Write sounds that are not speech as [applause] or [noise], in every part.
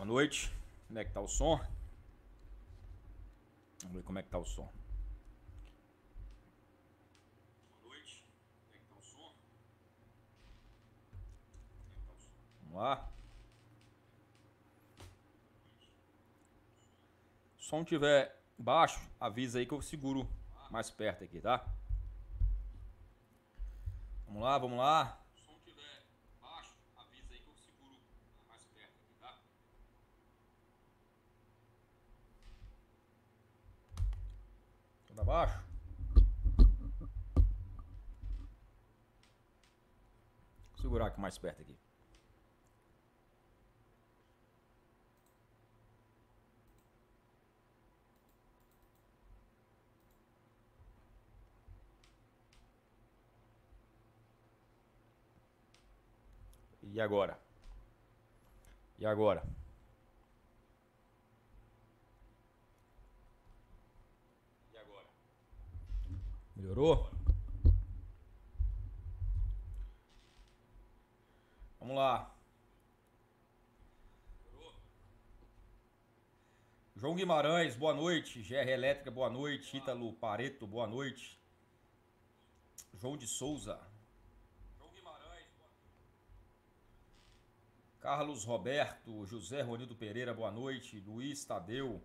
boa noite. Como é que tá o som? Vamos ver como é que tá o som. Boa noite. Como é que tá o som? Vamos lá. Se o som tiver baixo, avisa aí que eu seguro mais perto aqui, tá? Vamos lá, vamos lá. Para baixo. Vou segurar aqui mais perto aqui. E agora? E agora? Melhorou? Vamos lá. João Guimarães, boa noite. GR Elétrica, boa noite. Ítalo Pareto, boa noite. João de Souza. João Guimarães, boa Carlos Roberto, José Ronildo Pereira, boa noite. Luiz Tadeu.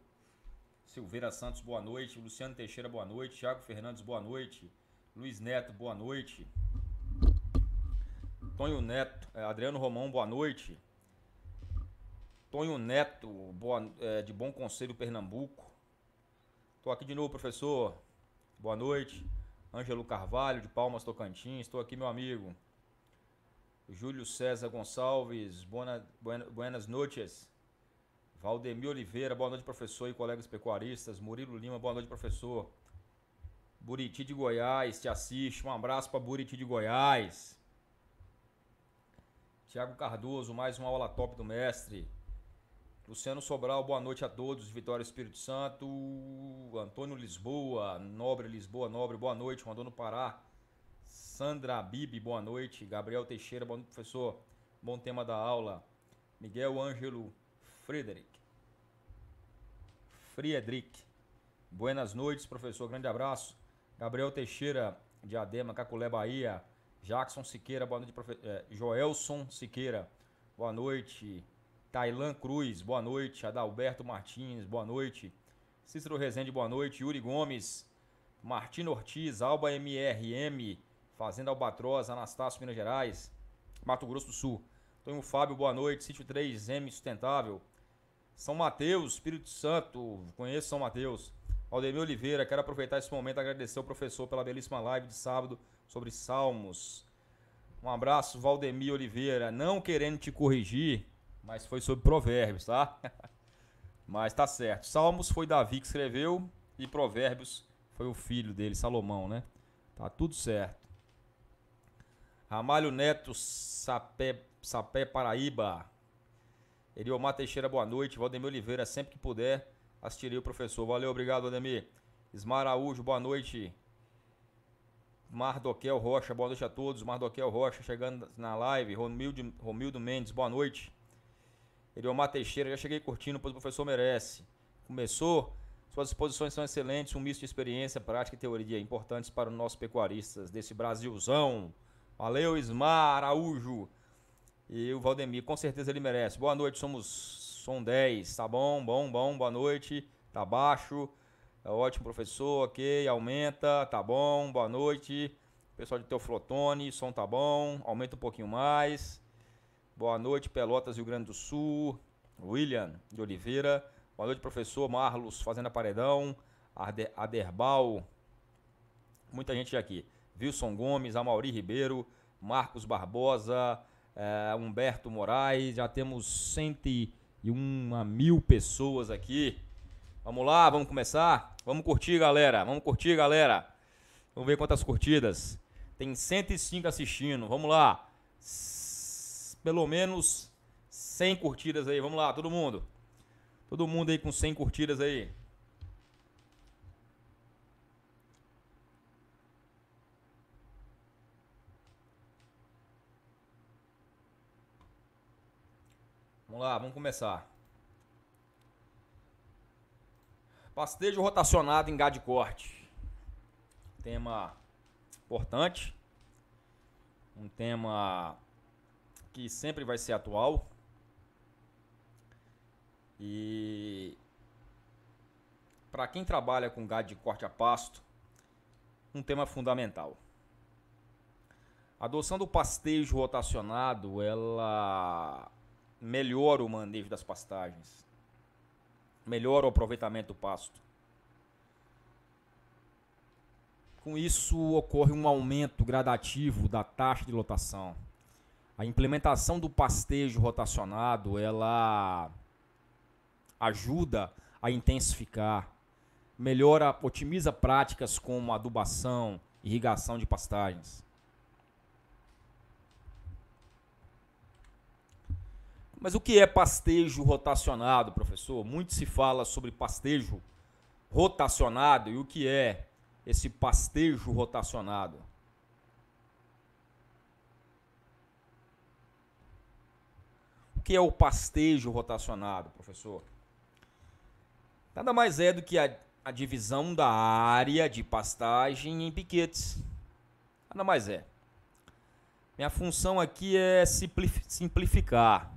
Silveira Santos, boa noite. Luciano Teixeira, boa noite. Thiago Fernandes, boa noite. Luiz Neto, boa noite. Tonho Neto, eh, Adriano Romão, boa noite. Tonho Neto, boa, é, de Bom Conselho, Pernambuco. Estou aqui de novo, professor. Boa noite. Ângelo Carvalho, de Palmas, Tocantins. Estou aqui, meu amigo. Júlio César Gonçalves, buena, buena, buenas noches. Valdemir Oliveira, boa noite, professor e colegas pecuaristas. Murilo Lima, boa noite, professor. Buriti de Goiás te assiste. Um abraço para Buriti de Goiás. Tiago Cardoso, mais uma aula top do mestre. Luciano Sobral, boa noite a todos. Vitória Espírito Santo. Antônio Lisboa, Nobre Lisboa, Nobre, boa noite. no Pará. Sandra Bibi, boa noite. Gabriel Teixeira, boa noite, professor. Bom tema da aula. Miguel Ângelo Frederic. Friedrich. Buenas noites, professor. Grande abraço. Gabriel Teixeira, de Adema, Caculé, Bahia. Jackson Siqueira, boa noite, profe... Eh, Joelson Siqueira, boa noite. Tailan Cruz, boa noite. Adalberto Martins, boa noite. Cícero Rezende, boa noite. Yuri Gomes, Martino Ortiz, Alba MRM, Fazenda Albatroz, Anastácio, Minas Gerais, Mato Grosso do Sul. Tonho Fábio, boa noite. Sítio 3M Sustentável. São Mateus, Espírito Santo, conheço São Mateus. Aldemir Oliveira, quero aproveitar esse momento e agradecer ao professor pela belíssima live de sábado sobre Salmos. Um abraço, Valdemir Oliveira. Não querendo te corrigir, mas foi sobre Provérbios, tá? [laughs] mas tá certo. Salmos foi Davi que escreveu e Provérbios foi o filho dele, Salomão, né? Tá tudo certo. Ramalho Neto, Sapé, Sapé Paraíba. Eriomar Teixeira, boa noite. Valdemir Oliveira, sempre que puder, assistirei o professor. Valeu, obrigado, Valdemir. Ismar Araújo, boa noite. Mardoquel Rocha, boa noite a todos. Mardoquel Rocha chegando na live. Romildo, Romildo Mendes, boa noite. Eriomar Teixeira, já cheguei curtindo, pois o professor merece. Começou. Suas exposições são excelentes, um misto de experiência, prática e teoria importantes para os nossos pecuaristas desse Brasilzão. Valeu, Ismar Araújo. E o Valdemir, com certeza ele merece. Boa noite, somos som 10. Tá bom, bom, bom, boa noite. Tá baixo. Tá ótimo, professor. Ok, aumenta. Tá bom, boa noite. Pessoal de Teoflotone, som tá bom. Aumenta um pouquinho mais. Boa noite, Pelotas, Rio Grande do Sul. William de Oliveira. Boa noite, professor Marlos, Fazenda Paredão. Aderbal. Muita gente aqui. Wilson Gomes, Amauri Ribeiro, Marcos Barbosa é, Humberto Moraes, já temos 101 mil pessoas aqui. Vamos lá, vamos começar? Vamos curtir, galera. Vamos curtir, galera. Vamos ver quantas curtidas. Tem 105 assistindo. Vamos lá. Pelo menos 100 curtidas aí. Vamos lá, todo mundo. Todo mundo aí com 100 curtidas aí. Vamos lá, vamos começar. Pastejo rotacionado em gado de corte. Tema importante. Um tema que sempre vai ser atual. E para quem trabalha com gado de corte a pasto, um tema fundamental. A adoção do pastejo rotacionado, ela melhora o manejo das pastagens, melhora o aproveitamento do pasto. Com isso ocorre um aumento gradativo da taxa de lotação. A implementação do pastejo rotacionado, ela ajuda a intensificar, melhora, otimiza práticas como adubação, irrigação de pastagens. Mas o que é pastejo rotacionado, professor? Muito se fala sobre pastejo rotacionado e o que é esse pastejo rotacionado? O que é o pastejo rotacionado, professor? Nada mais é do que a, a divisão da área de pastagem em piquetes. Nada mais é. Minha função aqui é simplificar.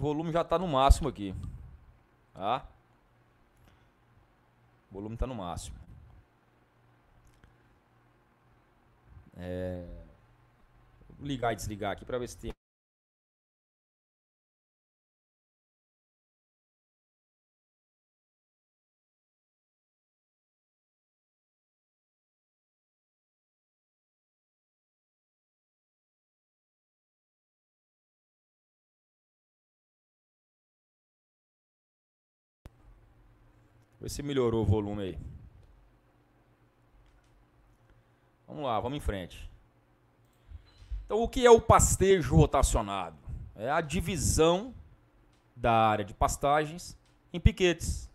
O volume já está no máximo aqui. Tá? O volume está no máximo. É... Vou ligar e desligar aqui para ver se tem ver se melhorou o volume aí. Vamos lá, vamos em frente. Então, o que é o pastejo rotacionado? É a divisão da área de pastagens em piquetes.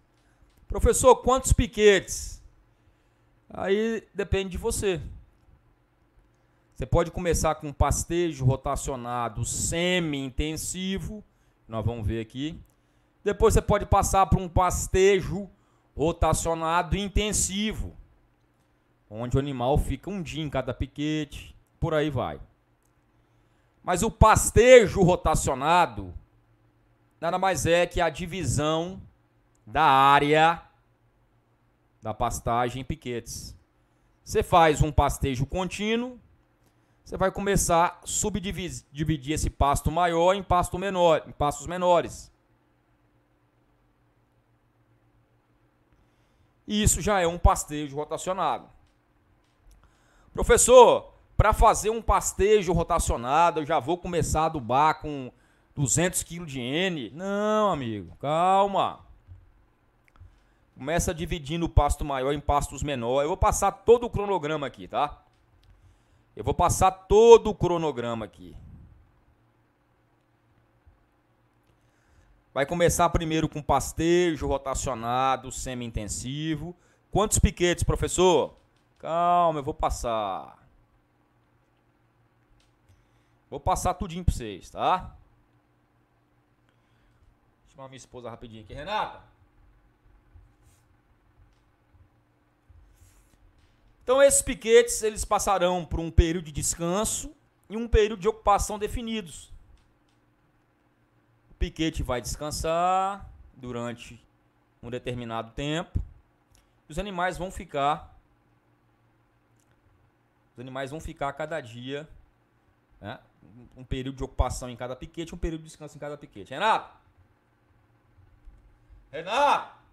Professor, quantos piquetes? Aí depende de você. Você pode começar com um pastejo rotacionado semi-intensivo, nós vamos ver aqui. Depois você pode passar para um pastejo rotacionado intensivo, onde o animal fica um dia em cada piquete, por aí vai. Mas o pastejo rotacionado nada mais é que a divisão da área da pastagem em piquetes. Você faz um pastejo contínuo, você vai começar a subdividir esse pasto maior em pasto menor, em pastos menores. E isso já é um pastejo rotacionado. Professor, para fazer um pastejo rotacionado, eu já vou começar a adubar com 200 kg de N? Não, amigo, calma. Começa dividindo o pasto maior em pastos menores. Eu vou passar todo o cronograma aqui, tá? Eu vou passar todo o cronograma aqui. Vai começar primeiro com pastejo rotacionado, semi-intensivo. Quantos piquetes, professor? Calma, eu vou passar. Vou passar tudinho pra vocês, tá? Deixa eu chamar minha esposa rapidinho aqui. Renata! Então esses piquetes, eles passarão por um período de descanso e um período de ocupação definidos. Piquete vai descansar durante um determinado tempo. Os animais vão ficar. Os animais vão ficar a cada dia. Né? Um período de ocupação em cada piquete, um período de descanso em cada piquete. Renato! Renato!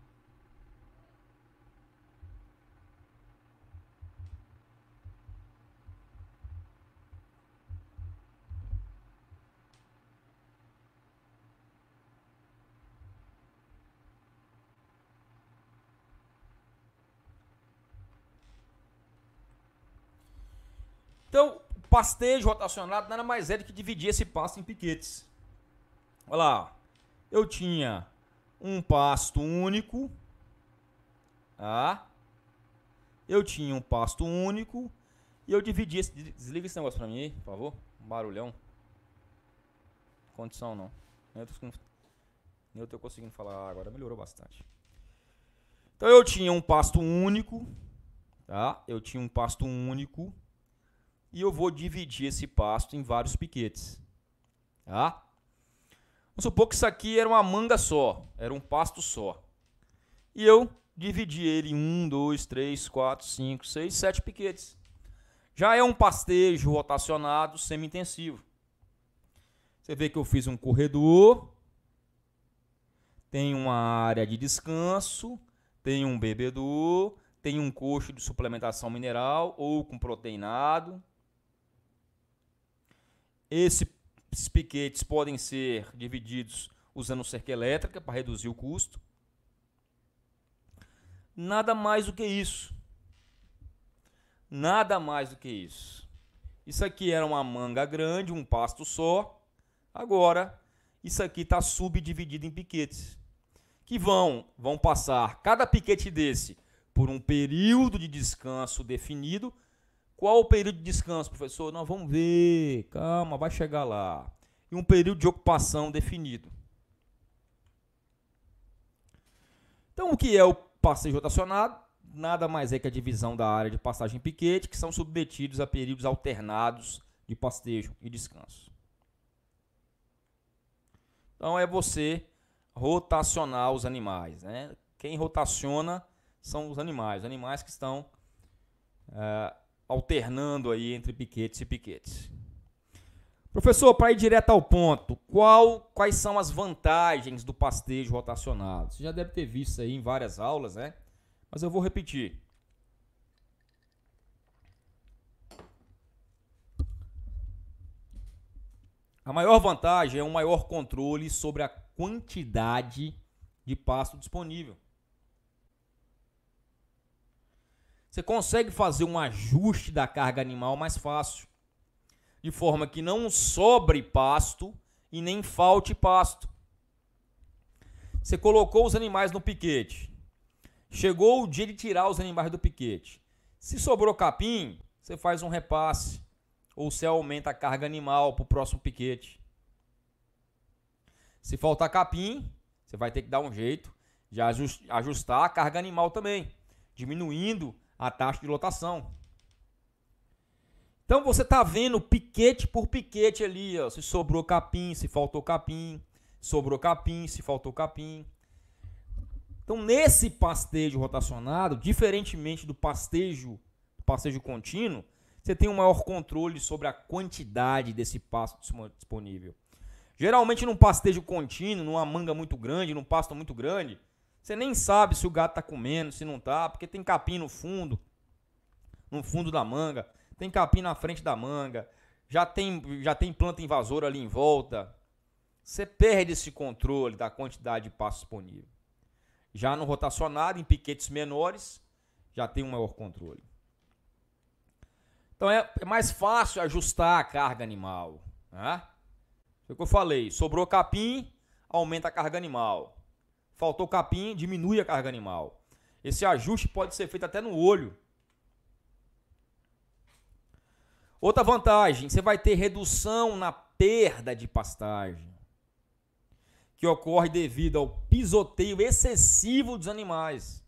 pastejo rotacionado nada mais é do que dividir esse pasto em piquetes. Olha lá, eu tinha um pasto único, tá? Eu tinha um pasto único e eu dividi esse... Desliga esse negócio pra mim aí, por favor. Um barulhão. Condição não. Eu tô, eu tô conseguindo falar agora, melhorou bastante. Então eu tinha um pasto único, tá? Eu tinha um pasto único e eu vou dividir esse pasto em vários piquetes. Tá? Vamos supor que isso aqui era uma manga só, era um pasto só. E eu dividi ele em 1, 2, 3, 4, 5, 6, 7 piquetes. Já é um pastejo rotacionado semi-intensivo. Você vê que eu fiz um corredor, tem uma área de descanso, tem um bebedouro, tem um coxo de suplementação mineral ou com proteinado, esse, esses piquetes podem ser divididos usando cerca elétrica para reduzir o custo. Nada mais do que isso. Nada mais do que isso. Isso aqui era uma manga grande, um pasto só. Agora, isso aqui está subdividido em piquetes. Que vão, vão passar cada piquete desse por um período de descanso definido qual o período de descanso, professor? Nós vamos ver. Calma, vai chegar lá. E um período de ocupação definido. Então, o que é o passeio rotacionado? Nada mais é que a divisão da área de passagem piquete, que são submetidos a períodos alternados de pastejo e descanso. Então, é você rotacionar os animais. Né? Quem rotaciona são os animais, os animais que estão uh, alternando aí entre piquetes e piquetes. Professor, para ir direto ao ponto, qual, quais são as vantagens do pastejo rotacionado? Você já deve ter visto aí em várias aulas, né? Mas eu vou repetir. A maior vantagem é um maior controle sobre a quantidade de pasto disponível. Você consegue fazer um ajuste da carga animal mais fácil, de forma que não sobre pasto e nem falte pasto. Você colocou os animais no piquete. Chegou o dia de tirar os animais do piquete. Se sobrou capim, você faz um repasse ou você aumenta a carga animal para o próximo piquete. Se faltar capim, você vai ter que dar um jeito de ajustar a carga animal também, diminuindo a taxa de lotação. Então você está vendo piquete por piquete ali, ó, se sobrou capim, se faltou capim, sobrou capim, se faltou capim. Então nesse pastejo rotacionado, diferentemente do pastejo, pastejo contínuo, você tem um maior controle sobre a quantidade desse pasto disponível. Geralmente num pastejo contínuo, numa manga muito grande, num pasto muito grande, você nem sabe se o gato tá comendo, se não tá, porque tem capim no fundo, no fundo da manga, tem capim na frente da manga, já tem, já tem planta invasora ali em volta. Você perde esse controle da quantidade de passo disponível. Já no rotacionado, em piquetes menores, já tem um maior controle. Então é, é mais fácil ajustar a carga animal. Né? Foi é o que eu falei, sobrou capim, aumenta a carga animal. Faltou capim, diminui a carga animal. Esse ajuste pode ser feito até no olho. Outra vantagem, você vai ter redução na perda de pastagem, que ocorre devido ao pisoteio excessivo dos animais.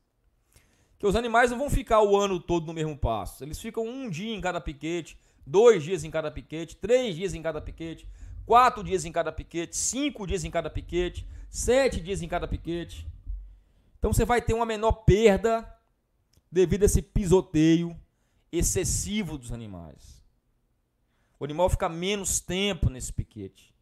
Que os animais não vão ficar o ano todo no mesmo passo. Eles ficam um dia em cada piquete, dois dias em cada piquete, três dias em cada piquete, quatro dias em cada piquete, cinco dias em cada piquete, sete dias em cada piquete. Então você vai ter uma menor perda devido a esse pisoteio excessivo dos animais. O animal fica menos tempo nesse piquete.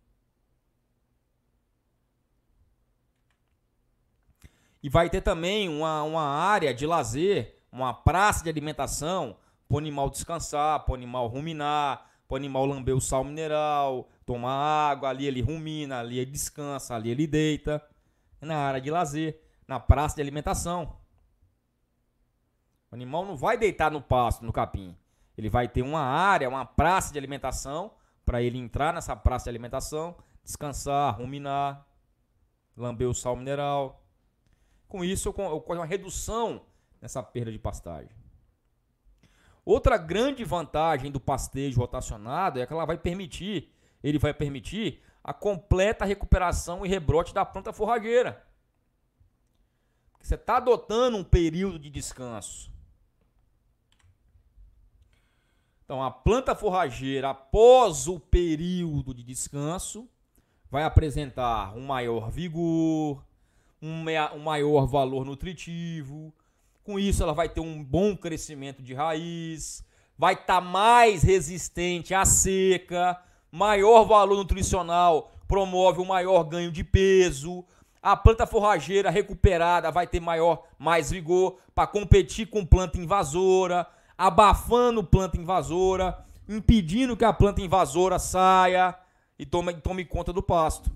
E vai ter também uma, uma área de lazer, uma praça de alimentação para o animal descansar, para o animal ruminar, para o animal lamber o sal mineral, toma água, ali ele rumina, ali ele descansa, ali ele deita. É na área de lazer, na praça de alimentação. O animal não vai deitar no pasto, no capim. Ele vai ter uma área, uma praça de alimentação, para ele entrar nessa praça de alimentação, descansar, ruminar, lamber o sal mineral. Com isso, ocorre uma redução nessa perda de pastagem. Outra grande vantagem do pastejo rotacionado é que ela vai permitir ele vai permitir a completa recuperação e rebrote da planta forrageira. Você está adotando um período de descanso. Então, a planta forrageira, após o período de descanso, vai apresentar um maior vigor, um, um maior valor nutritivo. Com isso, ela vai ter um bom crescimento de raiz, vai estar tá mais resistente à seca, Maior valor nutricional promove um maior ganho de peso. A planta forrageira recuperada vai ter maior, mais vigor para competir com planta invasora, abafando planta invasora, impedindo que a planta invasora saia e tome, tome conta do pasto.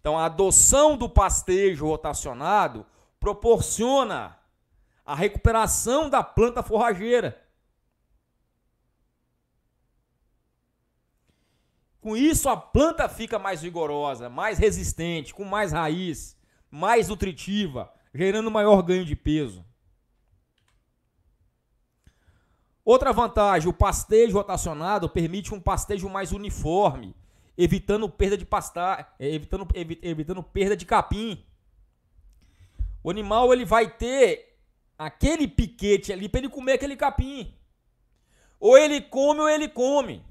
Então, a adoção do pastejo rotacionado proporciona a recuperação da planta forrageira, Com isso, a planta fica mais vigorosa, mais resistente, com mais raiz, mais nutritiva, gerando maior ganho de peso. Outra vantagem, o pastejo rotacionado permite um pastejo mais uniforme, evitando perda de pastar, é, evitando, evitando perda de capim. O animal ele vai ter aquele piquete ali para ele comer aquele capim. Ou ele come ou ele come.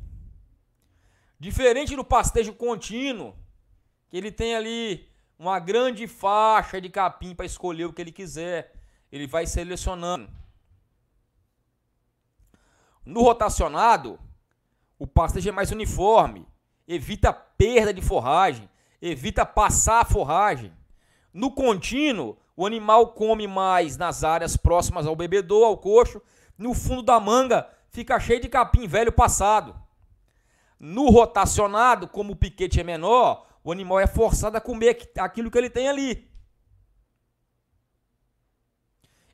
Diferente do pastejo contínuo, que ele tem ali uma grande faixa de capim para escolher o que ele quiser. Ele vai selecionando. No rotacionado, o pastejo é mais uniforme, evita perda de forragem, evita passar a forragem. No contínuo, o animal come mais nas áreas próximas ao bebedouro, ao coxo. No fundo da manga, fica cheio de capim velho passado. No rotacionado, como o piquete é menor, o animal é forçado a comer aquilo que ele tem ali.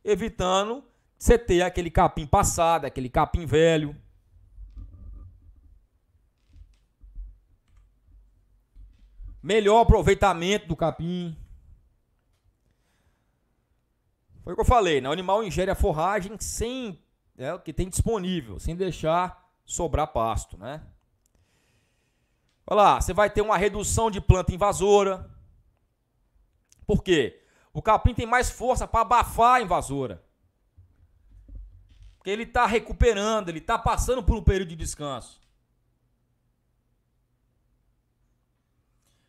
Evitando você ter aquele capim passado, aquele capim velho. Melhor aproveitamento do capim. Foi o que eu falei, né? O animal ingere a forragem sem né, o que tem disponível, sem deixar sobrar pasto, né? Olha lá, você vai ter uma redução de planta invasora. Por quê? O capim tem mais força para abafar a invasora. Porque ele está recuperando, ele está passando por um período de descanso.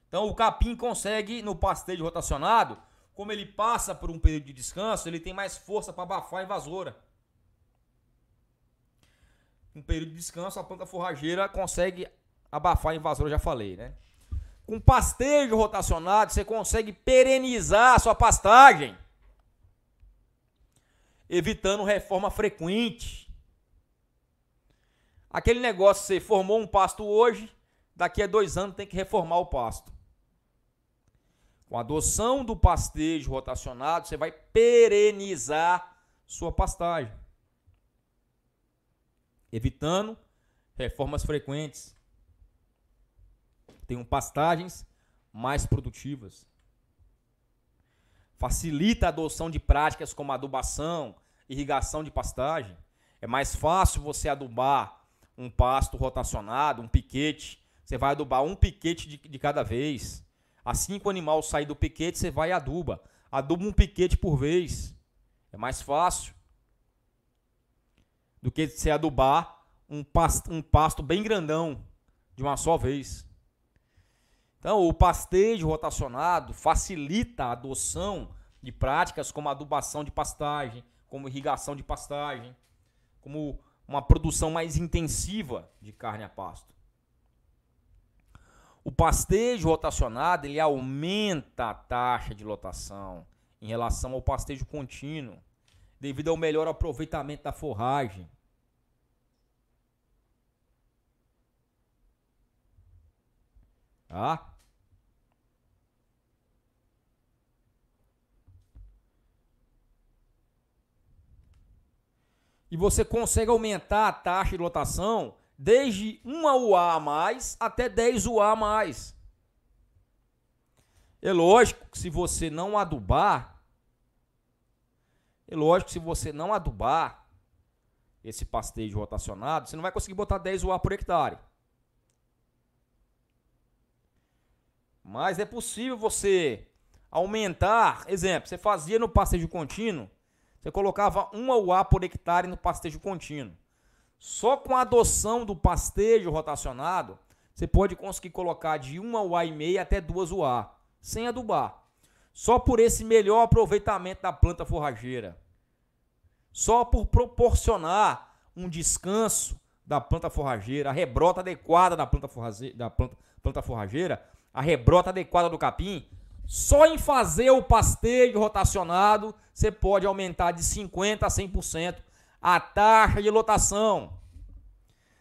Então o capim consegue, no pastejo rotacionado, como ele passa por um período de descanso, ele tem mais força para abafar a invasora. Um período de descanso, a planta forrageira consegue abafar invasor já falei, né? Com pastejo rotacionado, você consegue perenizar a sua pastagem, evitando reforma frequente. Aquele negócio, você formou um pasto hoje, daqui a dois anos tem que reformar o pasto. Com a adoção do pastejo rotacionado, você vai perenizar sua pastagem, evitando reformas frequentes tenham pastagens mais produtivas. Facilita a adoção de práticas como adubação, irrigação de pastagem. É mais fácil você adubar um pasto rotacionado, um piquete. Você vai adubar um piquete de, de cada vez. Assim que o animal sair do piquete, você vai e aduba. Aduba um piquete por vez. É mais fácil do que você adubar um pasto, um pasto bem grandão de uma só vez. Então, o pastejo rotacionado facilita a adoção de práticas como adubação de pastagem, como irrigação de pastagem, como uma produção mais intensiva de carne a pasto. O pastejo rotacionado ele aumenta a taxa de lotação em relação ao pastejo contínuo, devido ao melhor aproveitamento da forragem. Tá? e você consegue aumentar a taxa de lotação desde 1 UA a mais até 10 UA a mais. É lógico que se você não adubar, é lógico que se você não adubar esse pastejo rotacionado, você não vai conseguir botar 10 UA por hectare. Mas é possível você aumentar, exemplo, você fazia no pastejo contínuo você colocava uma UA por hectare no pastejo contínuo. Só com a adoção do pastejo rotacionado, você pode conseguir colocar de uma UA e meia até duas UA, sem adubar. Só por esse melhor aproveitamento da planta forrageira. Só por proporcionar um descanso da planta forrageira, a rebrota adequada da planta, forrageira, da planta, planta forrageira, a rebrota adequada do capim, só em fazer o pasteio rotacionado, você pode aumentar de 50% a 100% a taxa de lotação.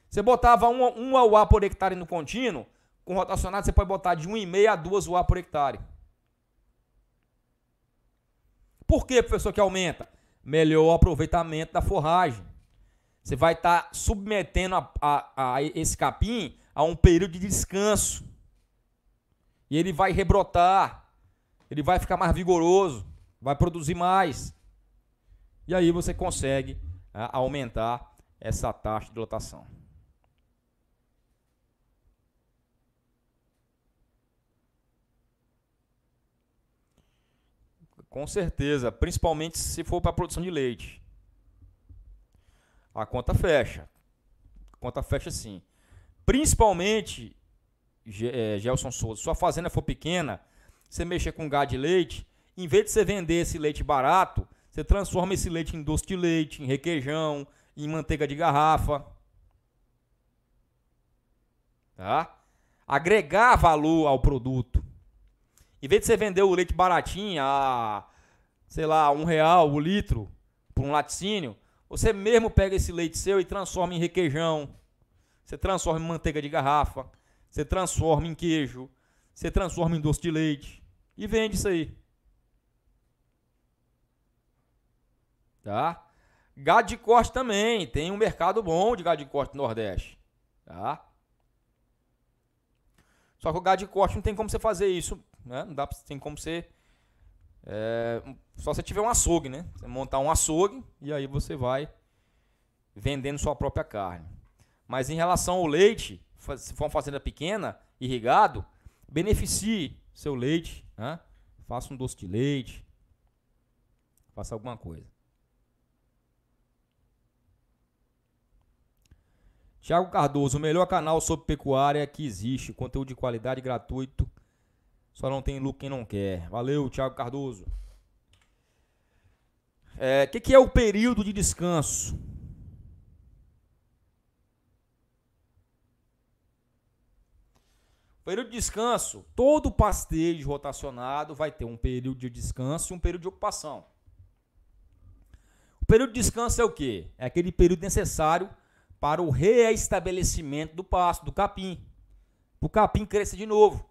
Você botava uma, uma UA por hectare no contínuo, com rotacionado você pode botar de 1,5 a 2 UA por hectare. Por que, professor, que aumenta? Melhor aproveitamento da forragem. Você vai estar tá submetendo a, a, a esse capim a um período de descanso. E ele vai rebrotar ele vai ficar mais vigoroso, vai produzir mais. E aí você consegue né, aumentar essa taxa de lotação. Com certeza, principalmente se for para produção de leite. A conta fecha. A conta fecha sim. Principalmente, eh, Gelson Souza, sua fazenda for pequena, você mexer com gado de leite, em vez de você vender esse leite barato, você transforma esse leite em doce de leite, em requeijão, em manteiga de garrafa. Tá? Agregar valor ao produto. Em vez de você vender o leite baratinho a, sei lá, um real o litro por um laticínio, você mesmo pega esse leite seu e transforma em requeijão. Você transforma em manteiga de garrafa. Você transforma em queijo. Você transforma em doce de leite e vende isso aí. Tá? Gado de corte também. Tem um mercado bom de gado de corte no Nordeste. Tá? Só que o gado de corte não tem como você fazer isso. Né? Não dá pra, tem como você. É, só você tiver um açougue, né? Você montar um açougue e aí você vai vendendo sua própria carne. Mas em relação ao leite, se for uma fazenda pequena, irrigado, beneficie seu leite né? Faça um doce de leite. Faça alguma coisa. Tiago Cardoso, o melhor canal sobre pecuária que existe. Conteúdo de qualidade gratuito. Só não tem lucro quem não quer. Valeu, Tiago Cardoso. O é, que, que é o período de descanso? Período de descanso, todo pastejo rotacionado vai ter um período de descanso e um período de ocupação. O período de descanso é o quê? É aquele período necessário para o reestabelecimento do pasto, do capim. Para o capim crescer de novo.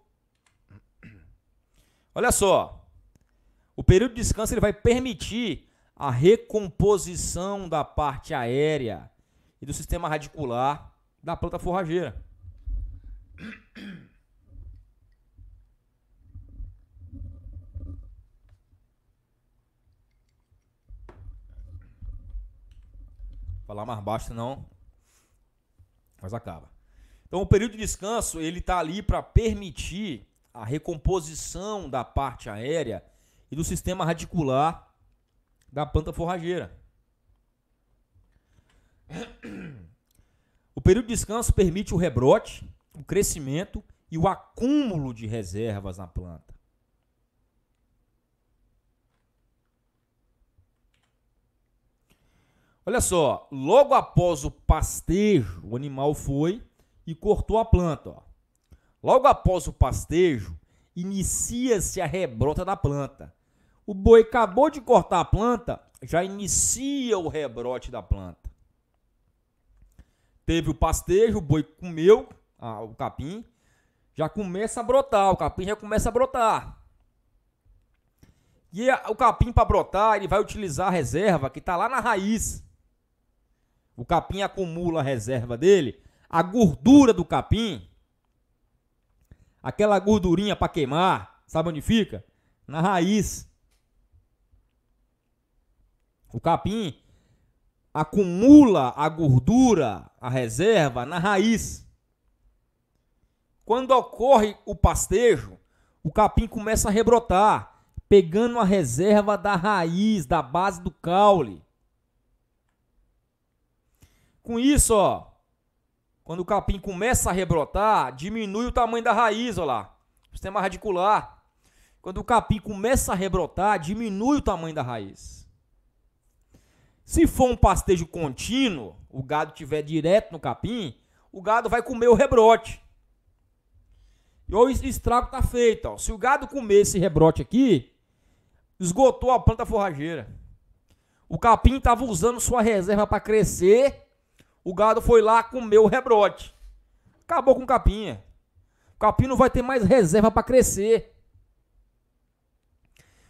Olha só. O período de descanso ele vai permitir a recomposição da parte aérea e do sistema radicular da planta forrageira. Falar mais baixo, não. Mas acaba. Então o período de descanso ele está ali para permitir a recomposição da parte aérea e do sistema radicular da planta forrageira. O período de descanso permite o rebrote, o crescimento e o acúmulo de reservas na planta. Olha só, logo após o pastejo, o animal foi e cortou a planta. Ó. Logo após o pastejo, inicia-se a rebrota da planta. O boi acabou de cortar a planta, já inicia o rebrote da planta. Teve o pastejo, o boi comeu o capim, já começa a brotar, o capim já começa a brotar. E o capim para brotar, ele vai utilizar a reserva que está lá na raiz o capim acumula a reserva dele, a gordura do capim, aquela gordurinha para queimar, sabe onde fica? Na raiz. O capim acumula a gordura, a reserva, na raiz. Quando ocorre o pastejo, o capim começa a rebrotar, pegando a reserva da raiz, da base do caule. Com isso, ó, quando o capim começa a rebrotar, diminui o tamanho da raiz, ó lá. Sistema radicular. Quando o capim começa a rebrotar, diminui o tamanho da raiz. Se for um pastejo contínuo, o gado tiver direto no capim, o gado vai comer o rebrote. E o estrago está feito. Ó. Se o gado comer esse rebrote aqui, esgotou a planta forrageira. O capim estava usando sua reserva para crescer o gado foi lá, comeu o rebrote. Acabou com capinha. O capim não vai ter mais reserva para crescer.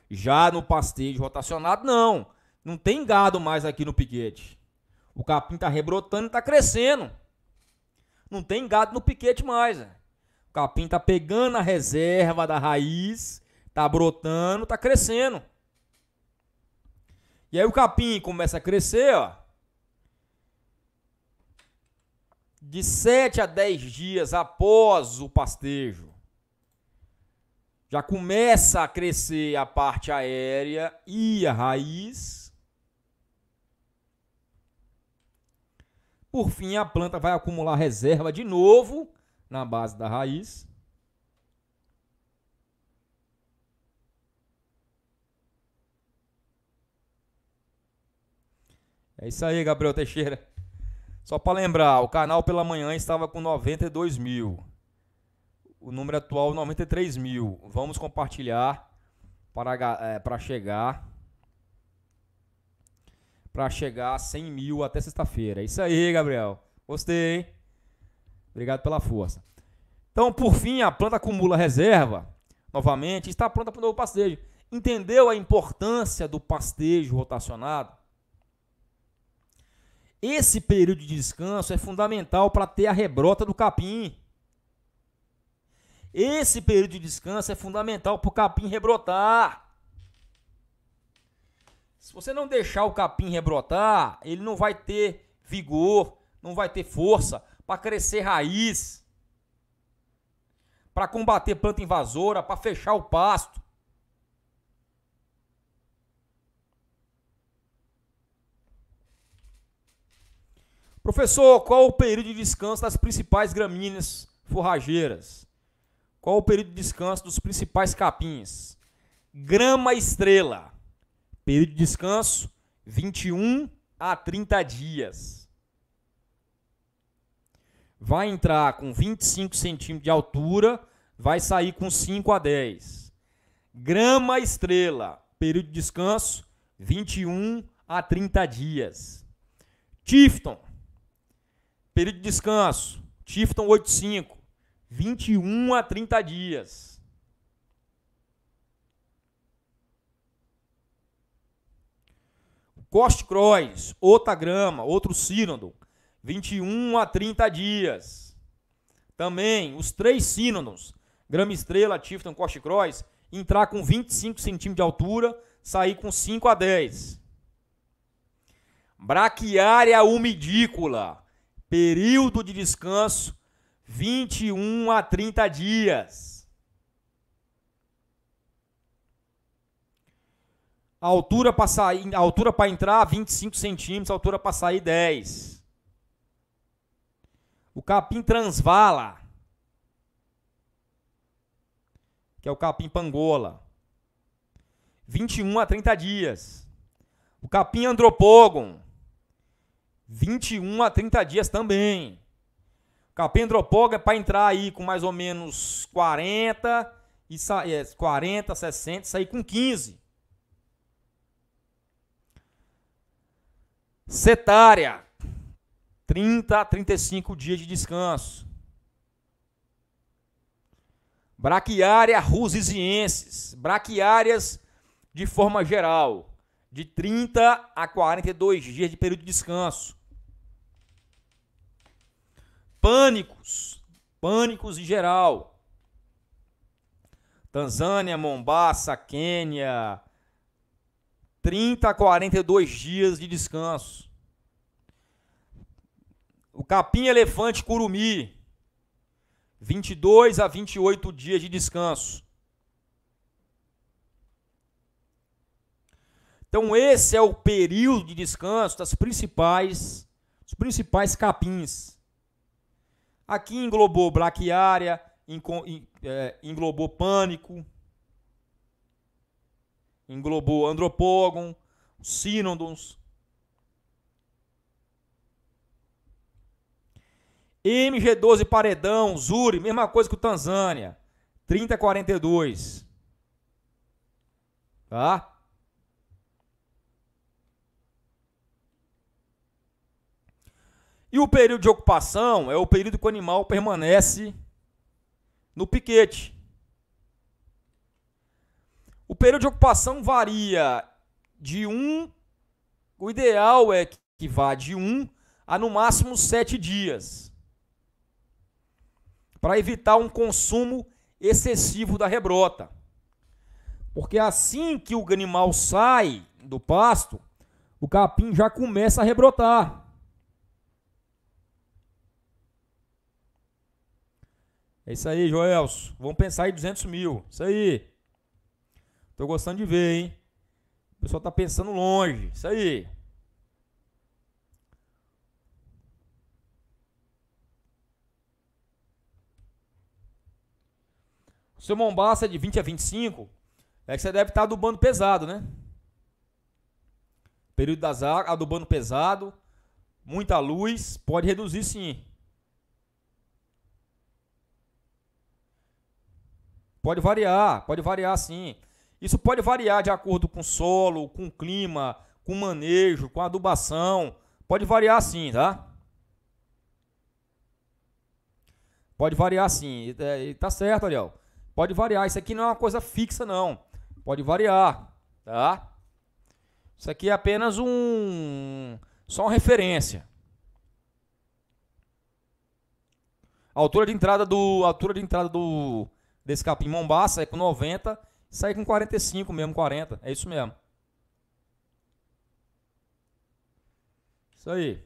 Já no pastejo rotacionado, não. Não tem gado mais aqui no piquete. O capim está rebrotando e está crescendo. Não tem gado no piquete mais. Né? O capim está pegando a reserva da raiz, está brotando, está crescendo. E aí o capim começa a crescer, ó. de 7 a 10 dias após o pastejo, já começa a crescer a parte aérea e a raiz. Por fim, a planta vai acumular reserva de novo na base da raiz. É isso aí, Gabriel Teixeira. Só para lembrar, o canal pela manhã estava com 92 mil. O número atual 93 mil. Vamos compartilhar para, é, para chegar para chegar a 100 mil até sexta-feira. Isso aí, Gabriel. Gostei, hein? Obrigado pela força. Então, por fim, a planta acumula reserva novamente está pronta para o novo pastejo. Entendeu a importância do pastejo rotacionado? Esse período de descanso é fundamental para ter a rebrota do capim. Esse período de descanso é fundamental para o capim rebrotar. Se você não deixar o capim rebrotar, ele não vai ter vigor, não vai ter força para crescer raiz, para combater planta invasora, para fechar o pasto. Professor, qual o período de descanso das principais gramíneas forrageiras? Qual o período de descanso dos principais capins? Grama estrela. Período de descanso 21 a 30 dias. Vai entrar com 25 centímetros de altura, vai sair com 5 a 10. Grama estrela. Período de descanso 21 a 30 dias. Tifton Período de descanso. Tifton 85. 21 a 30 dias. Cost Cross, outra grama, outro sínodon, 21 a 30 dias. Também os três sínodons, grama estrela, Tifton, Cost Cross, entrar com 25 centímetros de altura, sair com 5 a 10. Braquiária umidícola, período de descanso 21 a 30 dias. altura para sair, altura para entrar 25 centímetros, altura para sair 10. O capim transvala, que é o capim pangola, 21 a 30 dias. O capim andropogon, 21 a 30 dias também. Capendropoga é para entrar aí com mais ou menos 40 e é, 40, 60, sair com 15. Setária 30 a 35 dias de descanso. Braquiária rusizienses, braquiárias de forma geral de 30 a 42 dias de período de descanso. Pânicos, pânicos em geral. Tanzânia, Mombasa, Quênia, 30 a 42 dias de descanso. O capim elefante curumi, 22 a 28 dias de descanso. Então esse é o período de descanso das principais, dos principais capins. Aqui englobou braquiária, é, englobou pânico, englobou andropógon, sinodons. MG12 Paredão, Zuri, mesma coisa que o Tanzânia. 3042. Tá? E o período de ocupação é o período que o animal permanece no piquete. O período de ocupação varia de Um, o ideal é que vá de um a no máximo sete dias. Para evitar um consumo excessivo da rebrota. Porque assim que o animal sai do pasto, o capim já começa a rebrotar. É isso aí, Joelso. Vamos pensar em 200 mil. Isso aí. Tô gostando de ver, hein? O pessoal tá pensando longe. Isso aí. O seu é de 20 a 25 é que você deve estar tá adubando pesado, né? Período das adubando pesado. Muita luz. Pode reduzir, sim. Pode variar, pode variar sim. Isso pode variar de acordo com o solo, com o clima, com o manejo, com a adubação. Pode variar sim, tá? Pode variar sim. É, tá certo, Ariel. Pode variar. Isso aqui não é uma coisa fixa, não. Pode variar, tá? Isso aqui é apenas um... Só uma referência. A altura de entrada do... A altura de entrada do desse capim Mombá, é sai com 90, sai com 45 mesmo, 40. É isso mesmo. Isso aí.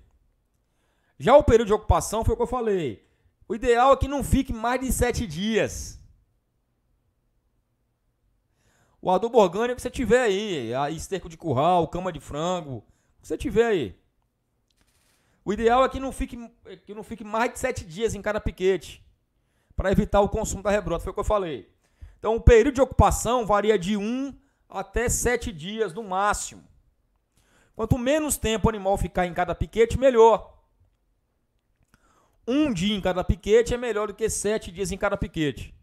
Já o período de ocupação foi o que eu falei. O ideal é que não fique mais de 7 dias. O adubo orgânico que você tiver aí, esterco de curral, cama de frango, o que você tiver aí. O ideal é que não fique, que não fique mais de 7 dias em cada piquete para evitar o consumo da rebrota, foi o que eu falei. Então, o período de ocupação varia de 1 até 7 dias no máximo. Quanto menos tempo o animal ficar em cada piquete, melhor. Um dia em cada piquete é melhor do que sete dias em cada piquete.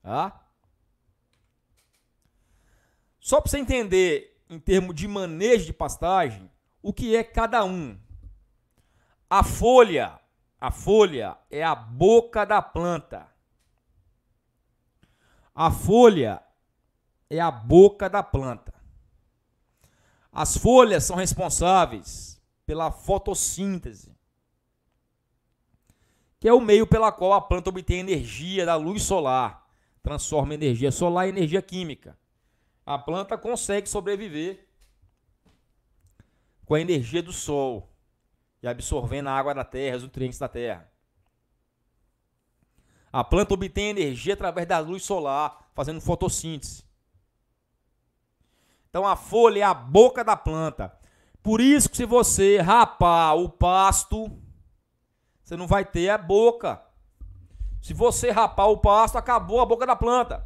Tá? Só para você entender, em termos de manejo de pastagem, o que é cada um. A folha a folha é a boca da planta. A folha é a boca da planta. As folhas são responsáveis pela fotossíntese, que é o meio pela qual a planta obtém energia da luz solar, transforma energia solar em energia química. A planta consegue sobreviver com a energia do sol e absorvendo a água da terra, os nutrientes da terra. A planta obtém energia através da luz solar, fazendo fotossíntese. Então a folha é a boca da planta. Por isso que se você rapar o pasto, você não vai ter a boca. Se você rapar o pasto, acabou a boca da planta.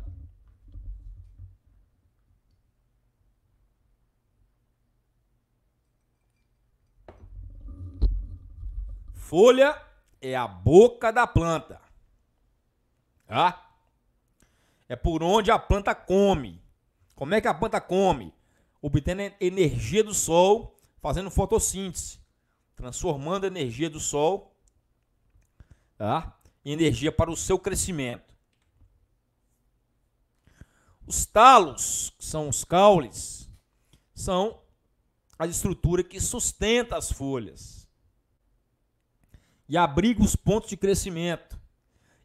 folha é a boca da planta. Tá? É por onde a planta come. Como é que a planta come? Obtendo energia do sol, fazendo fotossíntese, transformando a energia do sol tá? em energia para o seu crescimento. Os talos, que são os caules, são a estrutura que sustenta as folhas e abriga os pontos de crescimento,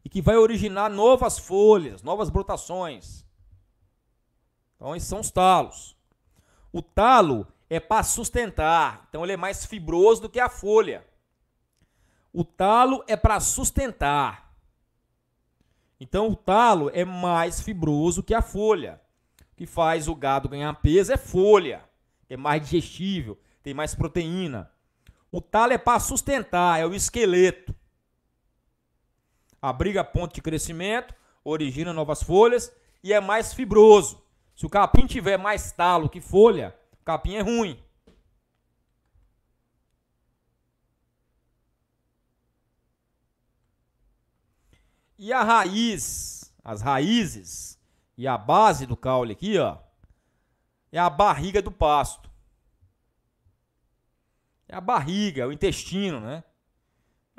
e que vai originar novas folhas, novas brotações. Então, esses são os talos. O talo é para sustentar, então ele é mais fibroso do que a folha. O talo é para sustentar. Então o talo é mais fibroso que a folha. O que faz o gado ganhar peso é folha, é mais digestível, tem mais proteína. O talo é para sustentar, é o esqueleto. Abriga é ponto de crescimento, origina novas folhas e é mais fibroso. Se o capim tiver mais talo que folha, o capim é ruim. E a raiz, as raízes e a base do caule aqui, ó, é a barriga do pasto. É a barriga, o intestino, né?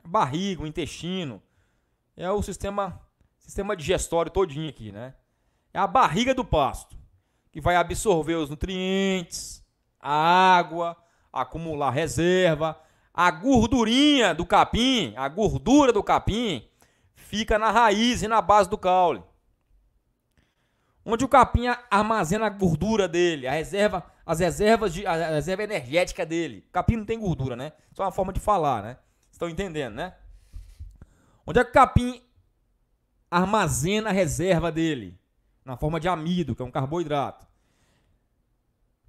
É a barriga, o intestino. É o sistema, sistema digestório todinho aqui, né? É a barriga do pasto, que vai absorver os nutrientes, a água, acumular reserva. A gordurinha do capim, a gordura do capim, fica na raiz e na base do caule. Onde o capim armazena a gordura dele, a reserva as reservas de, a reserva energética dele. Capim não tem gordura, né? Só uma forma de falar, né? Estão entendendo, né? Onde é que o capim armazena a reserva dele? Na forma de amido, que é um carboidrato.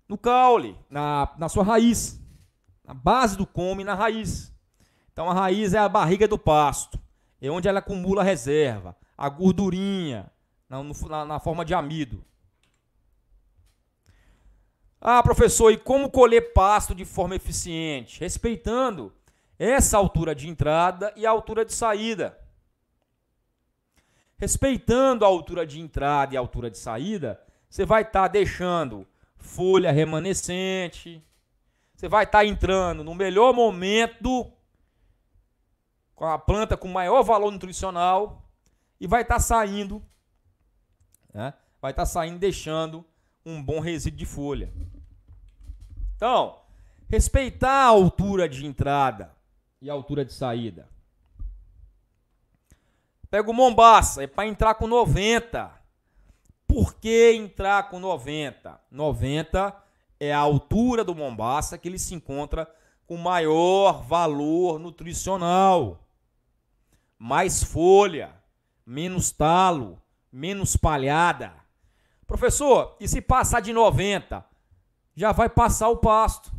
No caule, na, na sua raiz. Na base do come, na raiz. Então a raiz é a barriga do pasto. É onde ela acumula a reserva. A gordurinha, na, na, na forma de amido. Ah, professor, e como colher pasto de forma eficiente? Respeitando essa altura de entrada e a altura de saída. Respeitando a altura de entrada e a altura de saída, você vai estar tá deixando folha remanescente, você vai estar tá entrando no melhor momento com a planta com maior valor nutricional e vai estar tá saindo, né? vai estar tá saindo deixando um bom resíduo de folha. Então, respeitar a altura de entrada e a altura de saída. Pega o Mombaça, é para entrar com 90. Por que entrar com 90? 90 é a altura do Mombaça que ele se encontra com maior valor nutricional. Mais folha, menos talo, menos palhada. Professor, e se passar de 90? Já vai passar o pasto.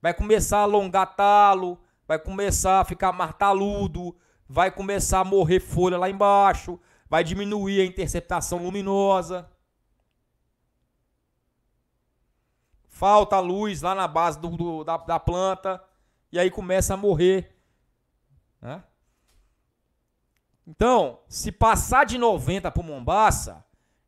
Vai começar a alongar talo, vai começar a ficar martaludo, vai começar a morrer folha lá embaixo, vai diminuir a interceptação luminosa. Falta luz lá na base do, do da, da, planta e aí começa a morrer. Né? Então, se passar de 90 para o Mombaça,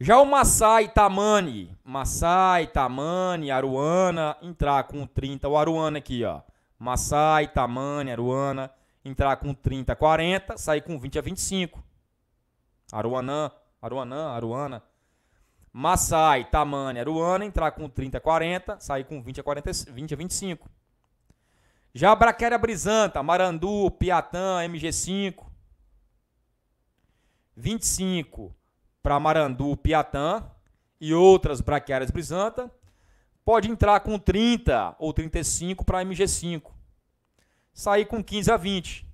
Já o Massai Tamani, Massai Tamani, Aruana, entrar com 30, o Aruana aqui, ó. Massai Tamani, Aruana, entrar com 30 40, sair com 20 a 25. Aruanã, Aruanã, Aruana. Massai, Tamani, Aruana, entrar com 30 a 40, sair com 20 a, 40, 20 a 25. Já Braquera Brisanta, Marandu, Piatã, MG5. 25 para Marandu, Piatã e outras braquiárias Brisanta, pode entrar com 30 ou 35 para MG5. Sair com 15 a 20.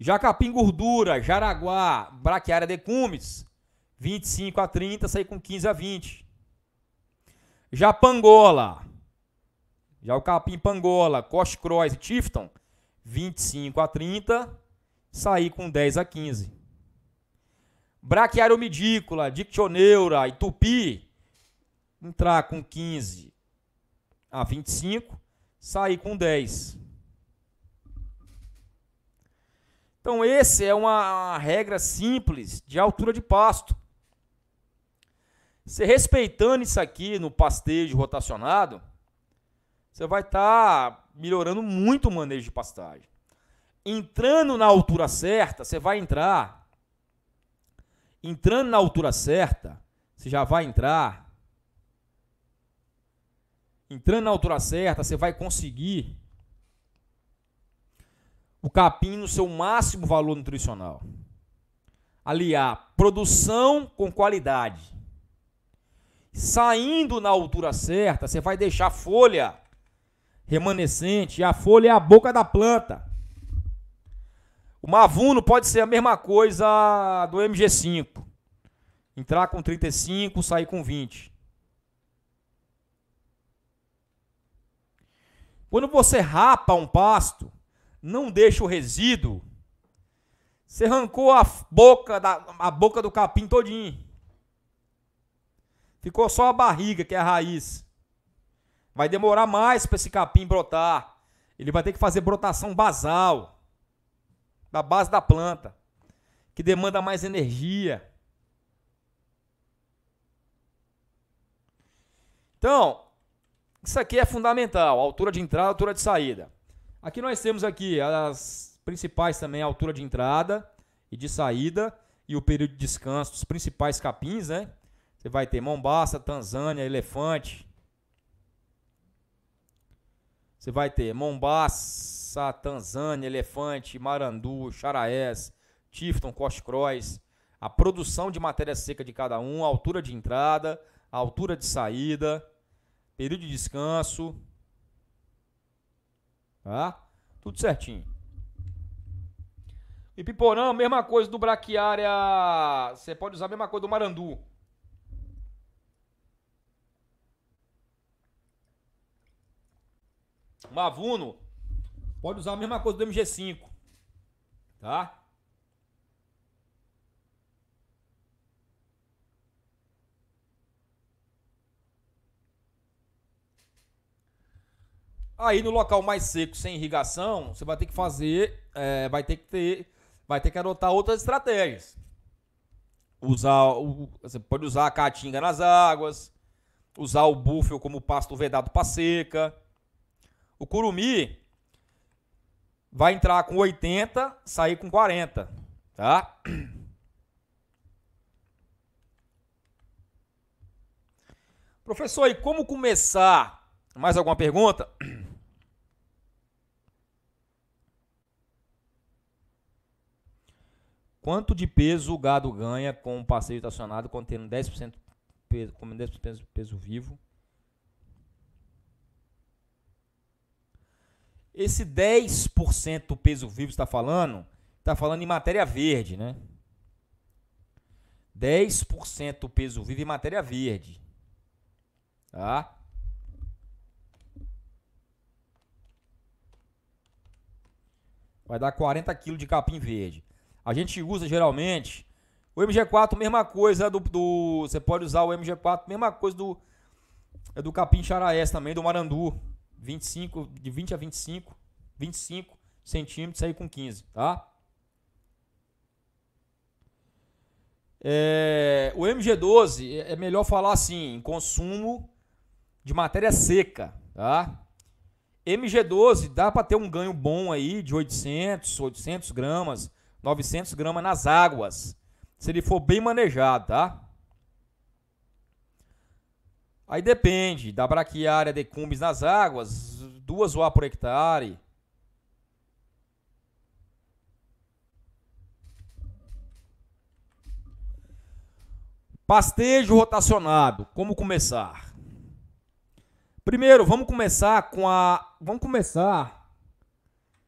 Jacapim Gordura, Jaraguá, Braquiária Decumes, 25 a 30, sair com 15 a 20. Japangola, Capim Pangola, Costa Cross e Tifton, 25 a 30, sair com 10 a 15 braquiaromidícula, dictioneura e tupi, entrar com 15 a 25, sair com 10. Então, essa é uma regra simples de altura de pasto. Você respeitando isso aqui no pastejo rotacionado, você vai estar tá melhorando muito o manejo de pastagem. Entrando na altura certa, você vai entrar entrando na altura certa, você já vai entrar. Entrando na altura certa, você vai conseguir o capim no seu máximo valor nutricional. Aliar produção com qualidade. Saindo na altura certa, você vai deixar folha remanescente. E a folha é a boca da planta. O Mavuno pode ser a mesma coisa do MG5. Entrar com 35, sair com 20. Quando você rapa um pasto, não deixa o resíduo. Você arrancou a boca, da, a boca do capim todinho. Ficou só a barriga, que é a raiz. Vai demorar mais para esse capim brotar. Ele vai ter que fazer brotação basal da base da planta, que demanda mais energia. Então, isso aqui é fundamental, altura de entrada, altura de saída. Aqui nós temos aqui as principais também, a altura de entrada e de saída e o período de descanso dos principais capins, né? Você vai ter Mombaça, Tanzânia, Elefante, você vai ter Mombasa, Tanzânia, Elefante, Marandu, Charaés, Tifton, Coscroz. A produção de matéria seca de cada um, a altura de entrada, a altura de saída, período de descanso. Tá? Tudo certinho. E Piporão, mesma coisa do Braquiária. Você pode usar a mesma coisa do Marandu. Mavuno, pode usar a mesma coisa do MG5, tá? Aí no local mais seco, sem irrigação, você vai ter que fazer, é, vai ter que ter, vai ter que adotar outras estratégias. Usar, o, você pode usar a caatinga nas águas, usar o búfalo como pasto vedado para seca. O Curumi vai entrar com 80, sair com 40, tá? Professor, e como começar? Mais alguma pergunta? Quanto de peso o gado ganha com um passeio estacionado contendo 10%, peso, com 10% peso vivo? Esse 10% do peso vivo está falando, está falando em matéria verde, né? 10% do peso vivo em matéria verde. Tá? Vai dar 40 kg de capim verde. A gente usa geralmente o MG4, mesma coisa do, do você pode usar o MG4, mesma coisa do é do capim xaraés também, do marandu. 25, de 20 a 25, 25 centímetros, aí com 15, tá? É, o MG12 é, é melhor falar assim, consumo de matéria seca, tá? MG12 dá para ter um ganho bom aí de 800, 800 gramas, 900 gramas nas águas, se ele for bem manejado, tá? Aí depende da braquiária de cumbis nas águas, duas UA por hectare. Pastejo rotacionado, como começar? Primeiro, vamos começar com a, vamos começar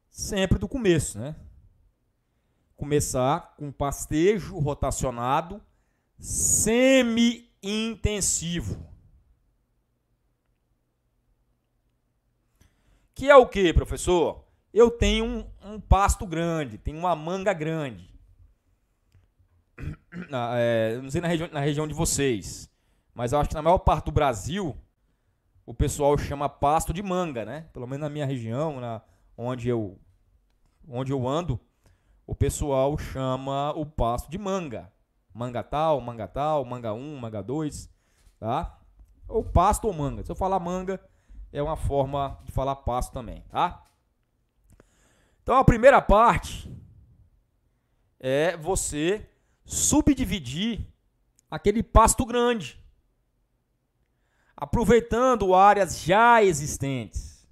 sempre do começo, né? Começar com pastejo rotacionado semi-intensivo. Que é o que, professor? Eu tenho um, um, pasto grande, tenho uma manga grande. Na, [clears throat] ah, é, não sei na, região, na região de vocês, mas eu acho que na maior parte do Brasil o pessoal chama pasto de manga, né? Pelo menos na minha região, na, onde eu onde eu ando, o pessoal chama o pasto de manga. Manga tal, manga tal, manga 1, um, manga 2, tá? Ou pasto ou manga. Se eu falar manga, é uma forma de falar passo também, tá? Então a primeira parte é você subdividir aquele pasto grande, aproveitando áreas já existentes.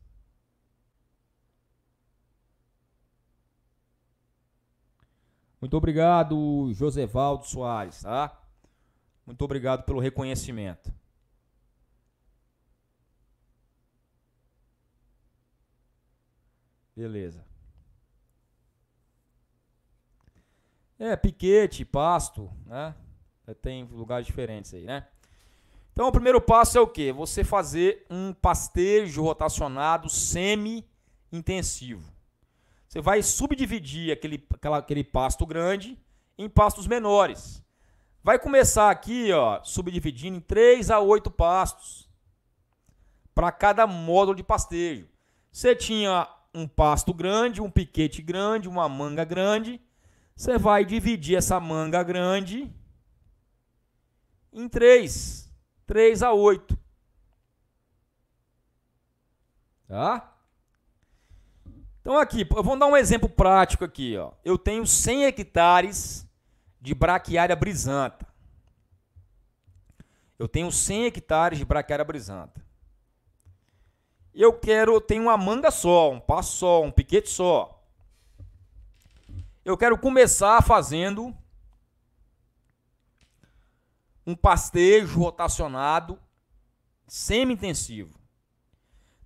Muito obrigado, Josevaldo Soares, tá? Muito obrigado pelo reconhecimento. Beleza. É, piquete, pasto, né? Tem lugares diferentes aí, né? Então, o primeiro passo é o quê? Você fazer um pastejo rotacionado semi-intensivo. Você vai subdividir aquele, aquela, aquele pasto grande em pastos menores. Vai começar aqui, ó, subdividindo em 3 a 8 pastos para cada módulo de pastejo. Você tinha um pasto grande, um piquete grande, uma manga grande. Você vai dividir essa manga grande em 3. 3 a 8. Tá? Então aqui, eu vou dar um exemplo prático aqui, ó. Eu tenho 100 hectares de braquiária brisanta. Eu tenho 100 hectares de braquiária brisanta eu quero, tem uma manga só, um passo só, um piquete só. Eu quero começar fazendo um pastejo rotacionado semi-intensivo.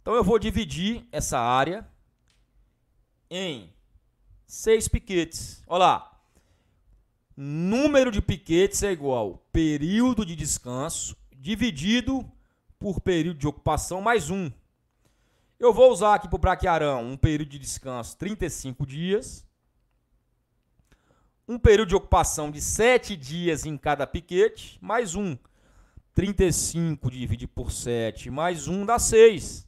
Então eu vou dividir essa área em seis piquetes. Olha lá. Número de piquetes é igual período de descanso dividido por período de ocupação mais um. Eu vou usar aqui para o Braquearão um período de descanso 35 dias, um período de ocupação de 7 dias em cada piquete, mais um. 35 dividido por 7, mais um dá 6.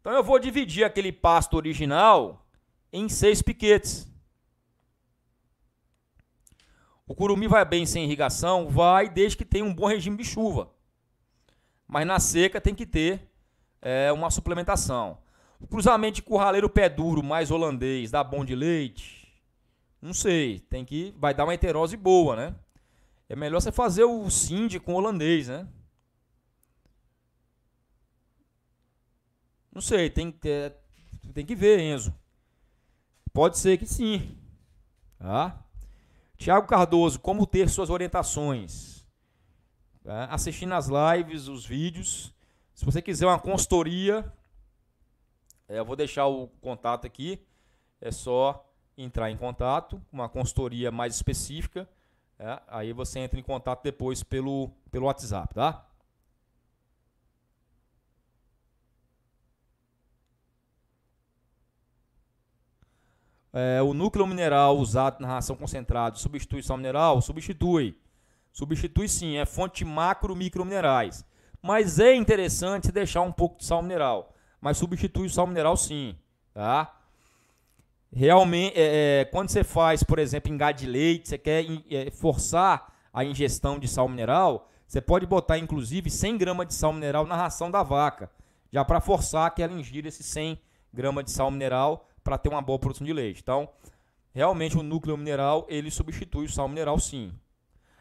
Então eu vou dividir aquele pasto original em 6 piquetes. O curumi vai bem sem irrigação? Vai, desde que tenha um bom regime de chuva. Mas na seca tem que ter é, uma suplementação. Cruzamento de curraleiro pé duro mais holandês, dá bom de leite? Não sei, tem que vai dar uma heterose boa, né? É melhor você fazer o Cindy com holandês, né? Não sei, tem, é, tem que ver, Enzo. Pode ser que sim. Tá? Tiago Cardoso, como ter suas orientações? Tá? Assistindo as lives, os vídeos se você quiser uma consultoria, é, eu vou deixar o contato aqui. É só entrar em contato, uma consultoria mais específica. É, aí você entra em contato depois pelo, pelo WhatsApp, tá? É, o núcleo mineral usado na ração concentrada, substituição mineral, substitui. Substitui sim, é fonte macro macro microminerais. Mas é interessante deixar um pouco de sal mineral. Mas substitui o sal mineral sim, tá? Realmente, é, é quando você faz, por exemplo, em de leite, você quer é, forçar a ingestão de sal mineral, você pode botar inclusive 100 gramas de sal mineral na ração da vaca, já para forçar que ela ingira esse 100 gramas de sal mineral para ter uma boa produção de leite. Então, realmente o núcleo mineral ele substitui o sal mineral, sim.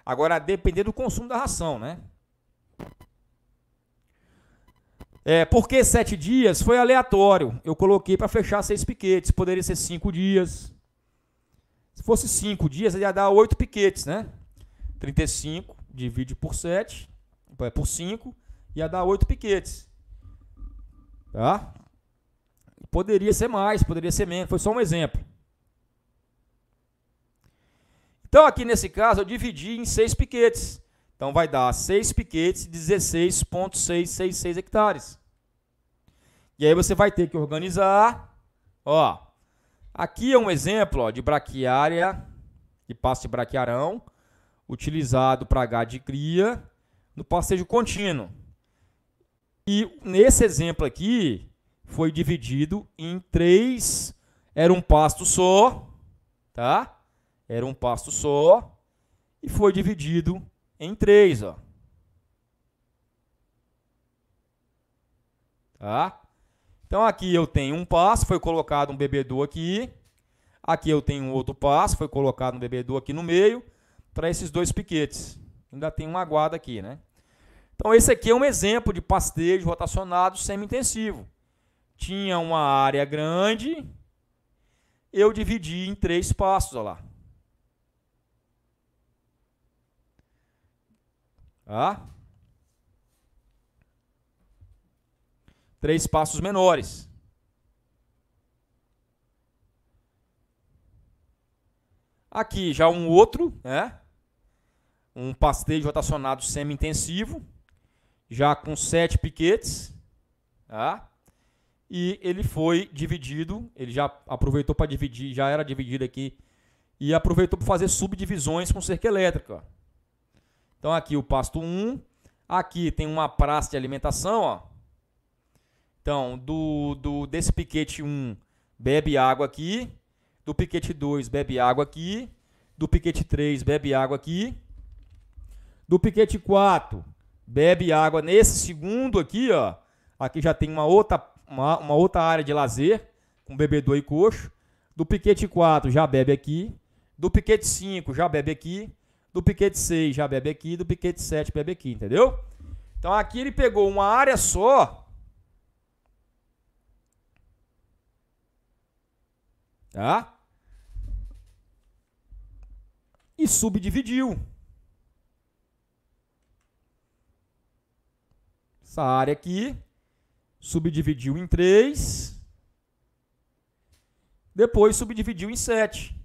Agora, depender do consumo da ração, né? É, porque sete dias? Foi aleatório. Eu coloquei para fechar seis piquetes. Poderia ser cinco dias. Se fosse cinco dias, ia dar oito piquetes, né? 35 divide por 7, por 5, ia dar oito piquetes. Tá? Poderia ser mais, poderia ser menos. Foi só um exemplo. Então, aqui nesse caso, eu dividi em seis piquetes. Então vai dar 6 piquetes, 16,666 hectares. E aí você vai ter que organizar, ó. Aqui é um exemplo ó, de braquiária, de pasto de braquiarão, utilizado para gado de cria no pastejo contínuo. E nesse exemplo aqui, foi dividido em três. Era um pasto só, tá? Era um pasto só e foi dividido em 3, ó. Tá? Então aqui eu tenho um passo, foi colocado um bebedor aqui. Aqui eu tenho outro passo, foi colocado um bebedor aqui no meio para esses dois piquetes. Ainda tem uma guarda aqui, né? Então esse aqui é um exemplo de pastejo rotacionado semi-intensivo. Tinha uma área grande, eu dividi em três passos, olha lá. Três passos menores. Aqui já um outro, né? Um pastejo rotacionado semi-intensivo, já com sete piquetes, tá? E ele foi dividido, ele já aproveitou para dividir, já era dividido aqui, e aproveitou para fazer subdivisões com cerca elétrica. Então aqui o pasto 1, aqui tem uma praça de alimentação, ó. Então, do, do desse piquete 1 bebe água aqui, do piquete 2 bebe água aqui, do piquete 3 bebe água aqui, do piquete 4 bebe água nesse segundo aqui, ó. Aqui já tem uma outra uma, uma outra área de lazer com bebedouro e coxo. Do piquete 4 já bebe aqui, do piquete 5 já bebe aqui, do piquete 6 já bebe aqui, do piquete 7 bebe aqui, entendeu? Então aqui ele pegou uma área só. Tá? E subdividiu. Essa área aqui subdividiu em 3. Depois subdividiu em 7.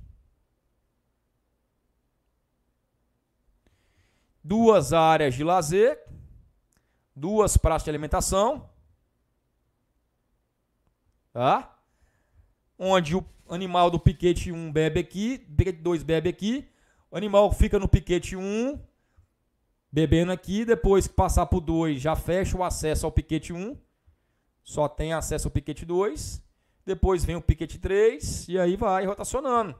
duas áreas de lazer, duas praças de alimentação, tá? Onde o animal do piquete 1 bebe aqui, piquete 2 bebe aqui, o animal fica no piquete 1 bebendo aqui, depois que passar pro 2 já fecha o acesso ao piquete 1, só tem acesso ao piquete 2, depois vem o piquete 3 e aí vai rotacionando.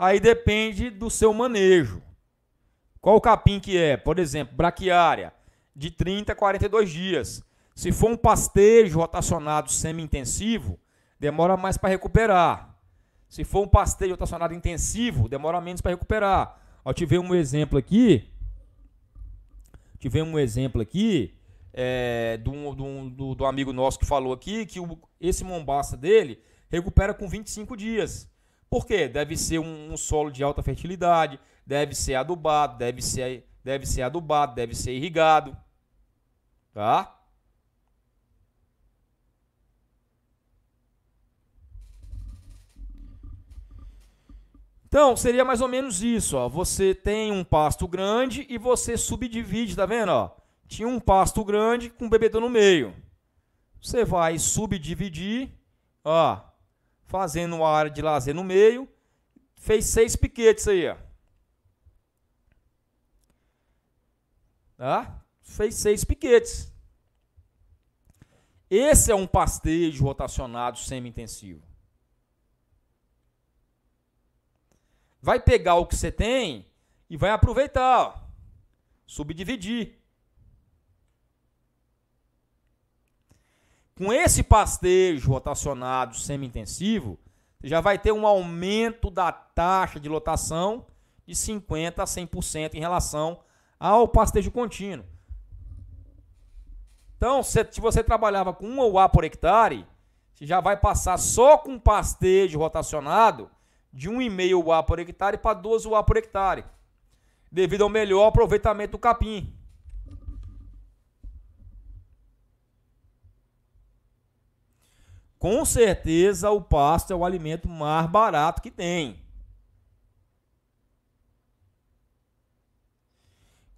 aí depende do seu manejo. Qual o capim que é? Por exemplo, braquiária, de 30 a 42 dias. Se for um pastejo rotacionado semi-intensivo, demora mais para recuperar. Se for um pastejo rotacionado intensivo, demora menos para recuperar. Ó, tive um exemplo aqui. Tive um exemplo aqui é, do, do, do, do amigo nosso que falou aqui que o, esse mombaça dele recupera com 25 dias. Por quê? Deve ser um, um solo de alta fertilidade, deve ser adubado, deve ser, deve ser adubado, deve ser irrigado. Tá? Então, seria mais ou menos isso, ó. Você tem um pasto grande e você subdivide, tá vendo, ó? Tinha um pasto grande com um bebedouro no meio. Você vai subdividir, ó fazendo uma área de lazer no meio. Fez seis piquetes aí, ó. Tá? Fez seis piquetes. Esse é um pastejo rotacionado semi-intensivo. Vai pegar o que você tem e vai aproveitar, ó. subdividir. Com esse pastejo rotacionado semi-intensivo, já vai ter um aumento da taxa de lotação de 50% a 100% em relação ao pastejo contínuo. Então, se, você trabalhava com 1 UA por hectare, você já vai passar só com pastejo rotacionado de 1,5 UA por hectare para 2 UA por hectare, devido ao melhor aproveitamento do capim. com certeza o pasto é o alimento mais barato que tem.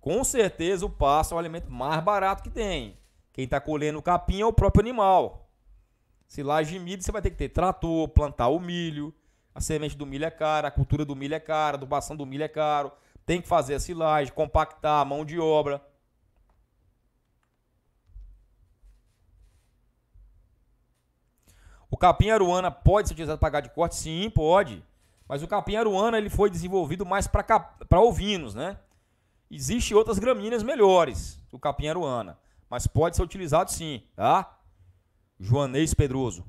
Com certeza o pasto é o alimento mais barato que tem. Quem está colhendo o capim é o próprio animal. Se lá de milho, você vai ter que ter trator, plantar o milho. A semente do milho é cara, a cultura do milho é cara, a adubação do milho é caro. Tem que fazer a silagem, compactar a mão de obra. O capim aruana pode ser utilizado para gado de corte? Sim, pode. Mas o capim aruana ele foi desenvolvido mais para cap... ovinos, né? Existem outras gramíneas melhores, o capim aruana. Mas pode ser utilizado sim, tá? Joanês Pedroso.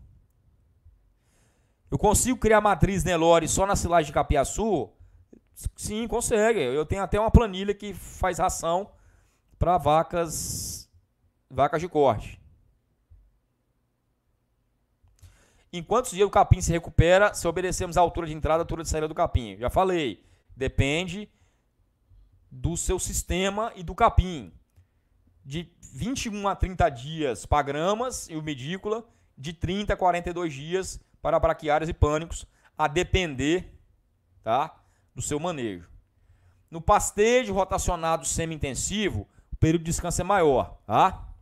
Eu consigo criar matriz Nelore só na silagem de capiaçu? Sim, consegue. Eu tenho até uma planilha que faz ração para vacas vacas de corte. Em quantos dias o capim se recupera se obedecemos a altura de entrada, a altura de saída do capim? Já falei, depende do seu sistema e do capim. De 21 a 30 dias para gramas e o medícula, de 30 a 42 dias para braquiárias e pânicos, a depender tá, do seu manejo. No pastejo rotacionado semi-intensivo, o período de descanso é maior, tá?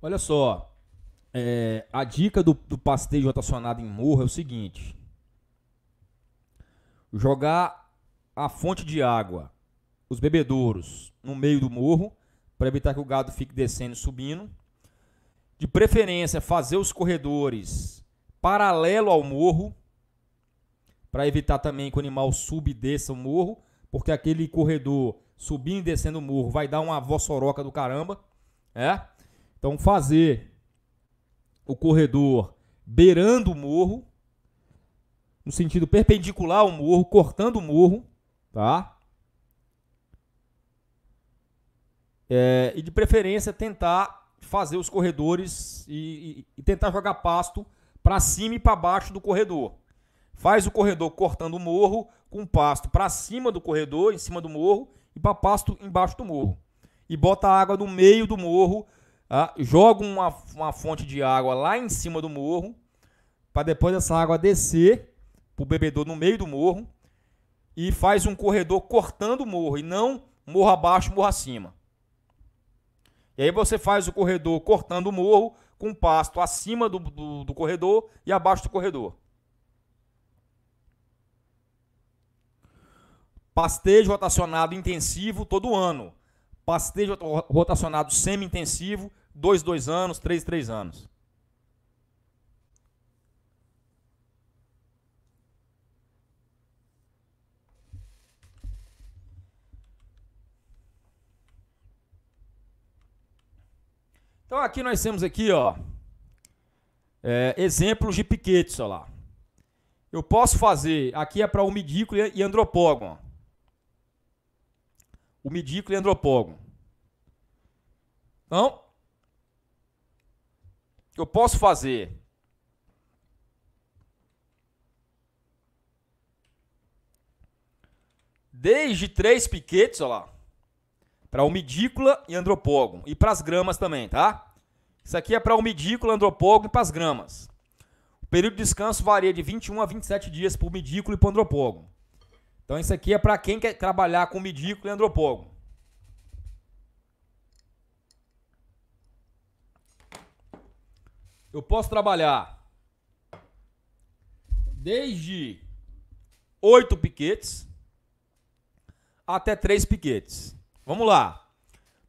Olha só, é, a dica do, do passeio rotacionado em morro é o seguinte: jogar a fonte de água, os bebedouros, no meio do morro, para evitar que o gado fique descendo e subindo. De preferência, fazer os corredores paralelo ao morro, para evitar também que o animal suba e desça o morro, porque aquele corredor subindo e descendo o morro vai dar uma vossoroca do caramba, é? Então, fazer o corredor beirando o morro, no sentido perpendicular ao morro, cortando o morro, tá? É, e de preferência tentar fazer os corredores e, e, e tentar jogar pasto para cima e para baixo do corredor. Faz o corredor cortando o morro com pasto para cima do corredor, em cima do morro, e para pasto embaixo do morro. E bota a água no meio do morro ah, joga uma, uma fonte de água lá em cima do morro, para depois essa água descer para o bebedor no meio do morro, e faz um corredor cortando o morro, e não morro abaixo, morro acima. E aí você faz o corredor cortando o morro, com pasto acima do, do, do corredor e abaixo do corredor. Pastejo rotacionado intensivo todo ano. Pastejo rotacionado semi-intensivo, 2, 2 anos, 3, 3 anos. Então aqui nós temos aqui, ó, é, exemplos de piquetes, ó lá. Eu posso fazer, aqui é para umidículo e andropógon o medículo e andropógo, Então, eu posso fazer desde três piquetes, olha lá, para o medículo e andropógo e para as gramas também, tá? Isso aqui é para o medículo, andropógo e para as gramas. O período de descanso varia de 21 a 27 dias para o umidículo e para o andropógon. Então isso aqui é para quem quer trabalhar com midículo e andropogo. Eu posso trabalhar desde oito piquetes até três piquetes. Vamos lá.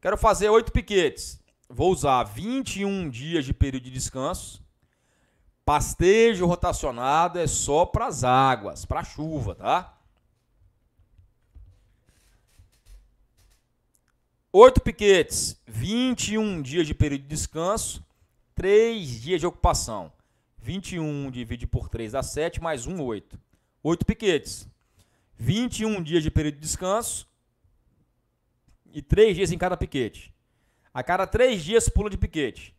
Quero fazer oito piquetes. Vou usar 21 dias de período de descanso. Pastejo rotacionado é só para as águas, para a chuva, tá? 8 piquetes, 21 dias de período de descanso, 3 dias de ocupação. 21 divide por 3 dá 7, mais 1, 8. 8 piquetes. 21 dias de período de descanso e 3 dias em cada piquete. A cada 3 dias pula de piquete.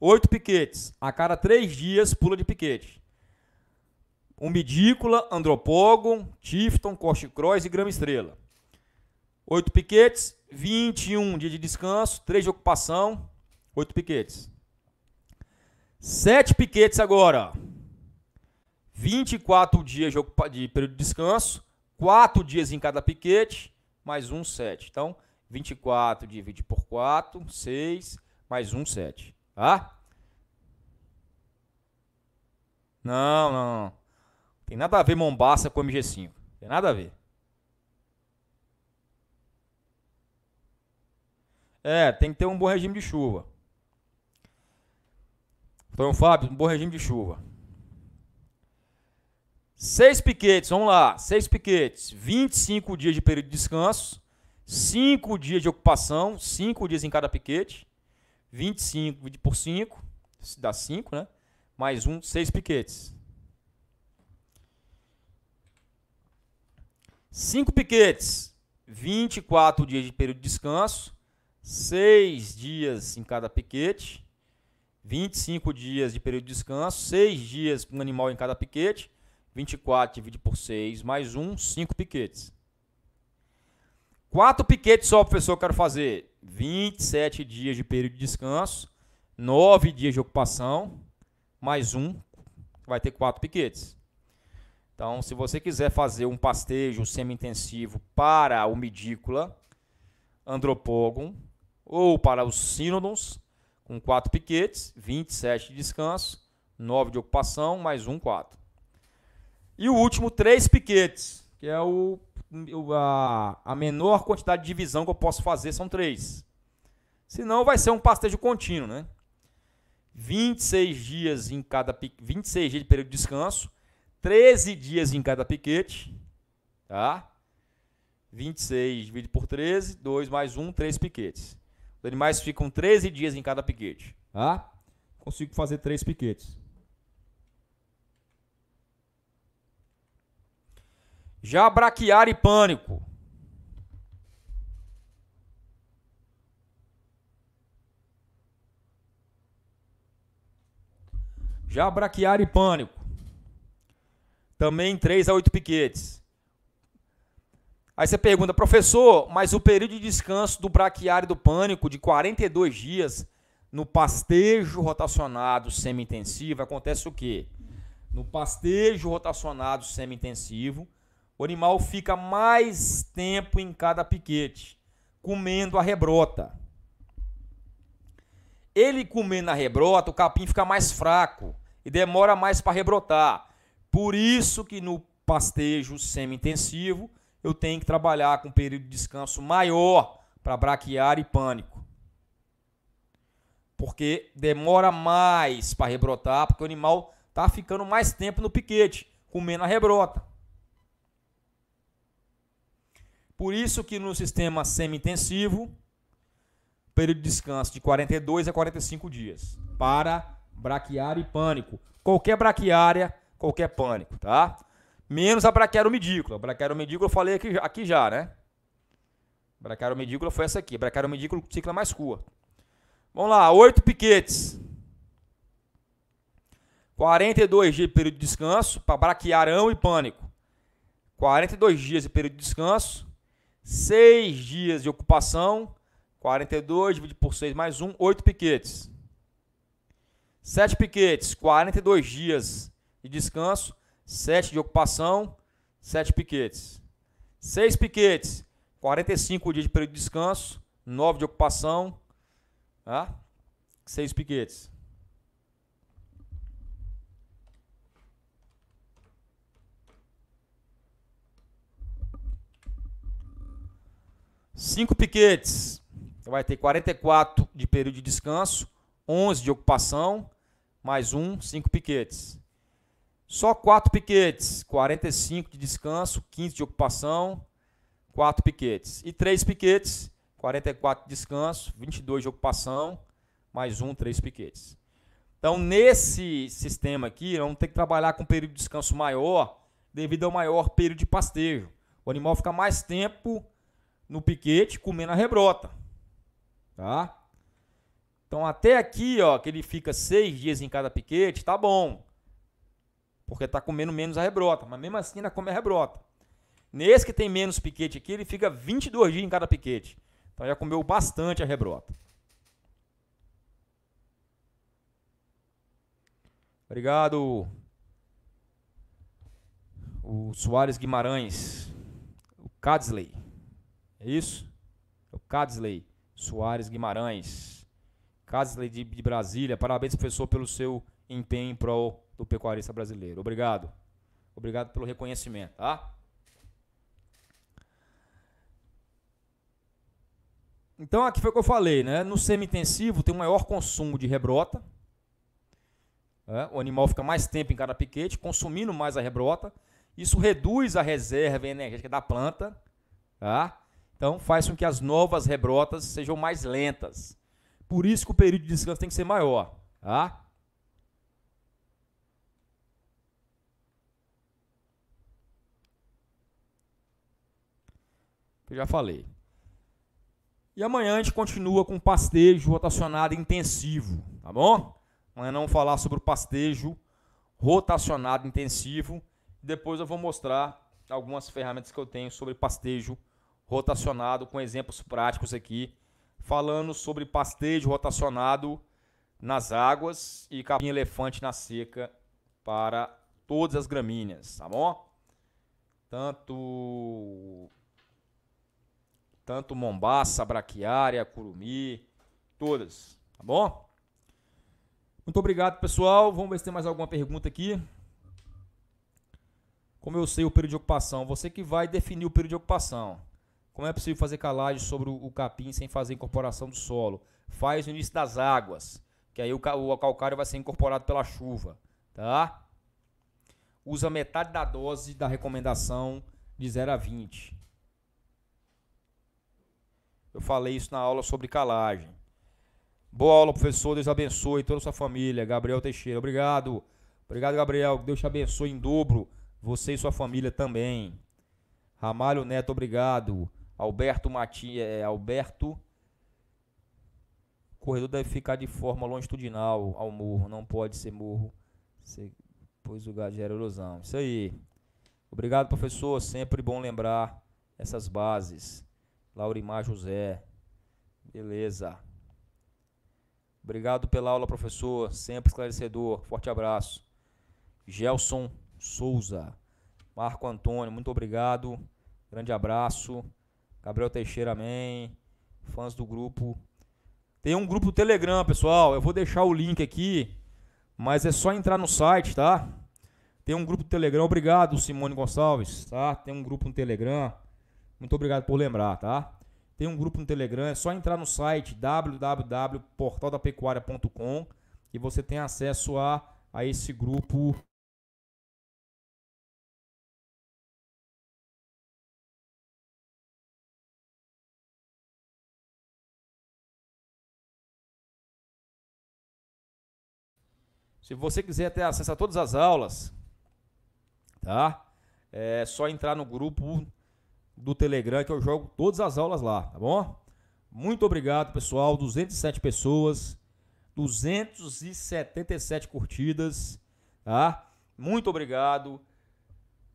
8 piquetes. A cada 3 dias pula de piquete. Umidícula, Andropogon, Tifton, Corte Cross e Grama Estrela. 8 piquetes, 21 dias de descanso, 3 de ocupação, 8 piquetes. 7 piquetes agora. 24 dias de, ocupa... de período de descanso, 4 dias em cada piquete, mais um 7. Então, 24 dividido por 4, 6, mais um 7. Tá? Não, não, não. Tem nada a ver Mombaça com MG5. Tem nada a ver. É, tem que ter um bom regime de chuva. Então, Fábio, um bom regime de chuva. Seis piquetes, vamos lá. Seis piquetes, 25 dias de período de descanso, cinco dias de ocupação, cinco dias em cada piquete. 25 por 5, dá 5, né? Mais um, seis piquetes. Cinco piquetes, 24 dias de período de descanso, seis dias em cada piquete, 25 dias de período de descanso, seis dias para um animal em cada piquete, 24 dividido por 6, mais um, cinco piquetes. Quatro piquetes só, professor, eu quero fazer. 27 dias de período de descanso, 9 dias de ocupação, mais um, vai ter quatro piquetes. Então, se você quiser fazer um pastejo semi-intensivo para o midícula, andropogon, ou para os sínodons, com 4 piquetes, 27 de descanso, 9 de ocupação, mais um 4. E o último, 3 piquetes, que é o, a, a menor quantidade de divisão que eu posso fazer, são 3. Senão vai ser um pastejo contínuo, né? 26 dias em cada 26 dias de período de descanso, 13 dias em cada piquete, tá? 26 dividido por 13, 2 mais 1, 3 piquetes. Os animais ficam 13 dias em cada piquete. Tá? Consigo fazer três piquetes. Já braquiar e pânico. Já braquiar e pânico. Também 3 a 8 piquetes. Aí você pergunta, professor, mas o período de descanso do braquiário do pânico de 42 dias no pastejo rotacionado semi-intensivo acontece o quê? No pastejo rotacionado semi-intensivo, o animal fica mais tempo em cada piquete, comendo a rebrota. Ele comendo a rebrota, o capim fica mais fraco e demora mais para rebrotar. Por isso que no pastejo semi-intensivo, eu tenho que trabalhar com um período de descanso maior para braquiária e pânico. Porque demora mais para rebrotar, porque o animal está ficando mais tempo no piquete, comendo a rebrota. Por isso que no sistema semi-intensivo, período de descanso de 42 a 45 dias para braquiária e pânico. Qualquer braquiária, qualquer pânico, tá? Menos a braquiário medícola. Braquiário medícola eu falei aqui, aqui já, né? Braquiário medícola foi essa aqui. Braquiário medícola cicla mais cura. Vamos lá, oito piquetes. 42 dias de período de descanso para braquiarão e pânico. 42 dias de período de descanso. 6 dias de ocupação. 42 dividido por 6 mais 1, 8 piquetes. 7 piquetes, 42 dias de descanso. 7 de ocupação, 7 piquetes. 6 piquetes, 45 dias de período de descanso, 9 de ocupação, tá? 6 piquetes. Cinco piquetes, vai ter 44 de período de descanso, 11 de ocupação, mais um, cinco piquetes. Só quatro piquetes, 45 de descanso, 15 de ocupação, quatro piquetes. E três piquetes, 44 de descanso, 22 de ocupação, mais um, três piquetes. Então, nesse sistema aqui, vamos ter que trabalhar com um período de descanso maior, devido ao maior período de pastejo. O animal fica mais tempo no piquete comendo a rebrota. Tá? Então, até aqui, ó, que ele fica seis dias em cada piquete, tá bom porque está comendo menos a rebrota, mas mesmo assim ainda come a rebrota. Nesse que tem menos piquete aqui, ele fica 22 dias em cada piquete. Então já comeu bastante a rebrota. Obrigado. O Soares Guimarães. O Cadsley. É isso? É o Cadsley Soares Guimarães. Cadsley de, de Brasília. Parabéns, professor, pelo seu empenho em prol do pecuarista brasileiro. Obrigado. Obrigado pelo reconhecimento, tá? Então aqui foi o que eu falei, né? No semi-intensivo tem um maior consumo de rebrota. Né? O animal fica mais tempo em cada piquete, consumindo mais a rebrota. Isso reduz a reserva energética da planta, tá? Então faz com que as novas rebrotas sejam mais lentas. Por isso que o período de descanso tem que ser maior, tá? eu já falei. E amanhã a gente continua com pastejo rotacionado intensivo, tá bom? Amanhã vamos falar sobre o pastejo rotacionado intensivo. Depois eu vou mostrar algumas ferramentas que eu tenho sobre pastejo rotacionado, com exemplos práticos aqui, falando sobre pastejo rotacionado nas águas e capim elefante na seca para todas as gramíneas, tá bom? Tanto tanto Mombaça, Braquiária, Curumi, todas, tá bom? Muito obrigado, pessoal. Vamos ver se tem mais alguma pergunta aqui. Como eu sei o período de ocupação, você que vai definir o período de ocupação. Como é possível fazer calagem sobre o capim sem fazer incorporação do solo? Faz o início das águas, que aí o, calcário vai ser incorporado pela chuva, tá? Usa metade da dose da recomendação de 0 a 20. Eu falei isso na aula sobre calagem. Boa aula, professor. Deus abençoe toda a sua família. Gabriel Teixeira, obrigado. Obrigado, Gabriel. Deus te abençoe em dobro. Você e sua família também. Ramalho Neto, obrigado. Alberto Matias, é, Alberto. O corredor deve ficar de forma longitudinal ao morro. Não pode ser morro, pois o gás gera erosão. Isso aí. Obrigado, professor. Sempre bom lembrar essas bases. Laurimar José. Beleza. Obrigado pela aula, professor. Sempre esclarecedor. Forte abraço. Gelson Souza. Marco Antônio, muito obrigado. Grande abraço. Gabriel Teixeira, amém. Fãs do grupo. Tem um grupo Telegram, pessoal. Eu vou deixar o link aqui. Mas é só entrar no site, tá? Tem um grupo Telegram. Obrigado, Simone Gonçalves, tá? Tem um grupo no Telegram. Muito obrigado por lembrar, tá? Tem um grupo no Telegram, é só entrar no site www.portaldapecuaria.com e você tem acesso a, a esse grupo Se você quiser ter acesso a todas as aulas, tá? É só entrar no grupo do Telegram que eu jogo todas as aulas lá, tá bom? Muito obrigado, pessoal. 207 pessoas, 277 curtidas, tá? Muito obrigado.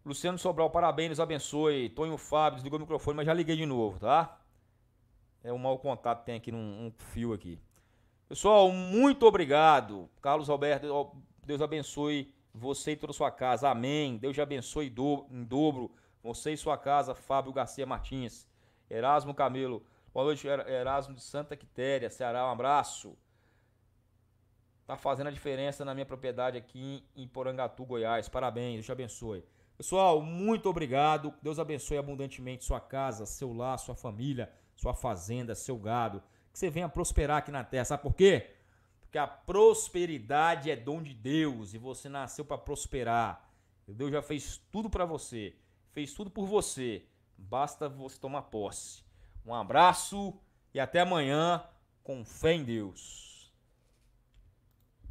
Luciano Sobral, parabéns, abençoe. Tonho Fábio, desligou o microfone, mas já liguei de novo, tá? É um mau contato tem aqui num um fio aqui. Pessoal, muito obrigado. Carlos Alberto, Deus abençoe você e toda a sua casa. Amém. Deus te abençoe em dobro você e sua casa, Fábio Garcia Martins. Erasmo Camilo, Boa noite, er-, Erasmo de Santa Quitéria, Ceará. Um abraço. Tá fazendo a diferença na minha propriedade aqui em Porangatu, Goiás. Parabéns, Deus te abençoe. Pessoal, muito obrigado. Deus abençoe abundantemente sua casa, seu lar, sua família, sua fazenda, seu gado. Que você venha prosperar aqui na terra. Sabe por quê? Porque a prosperidade é dom de Deus e você nasceu para prosperar. Deus já fez tudo para você fez tudo por você. Basta você tomar posse. Um abraço e até amanhã com fé em Deus.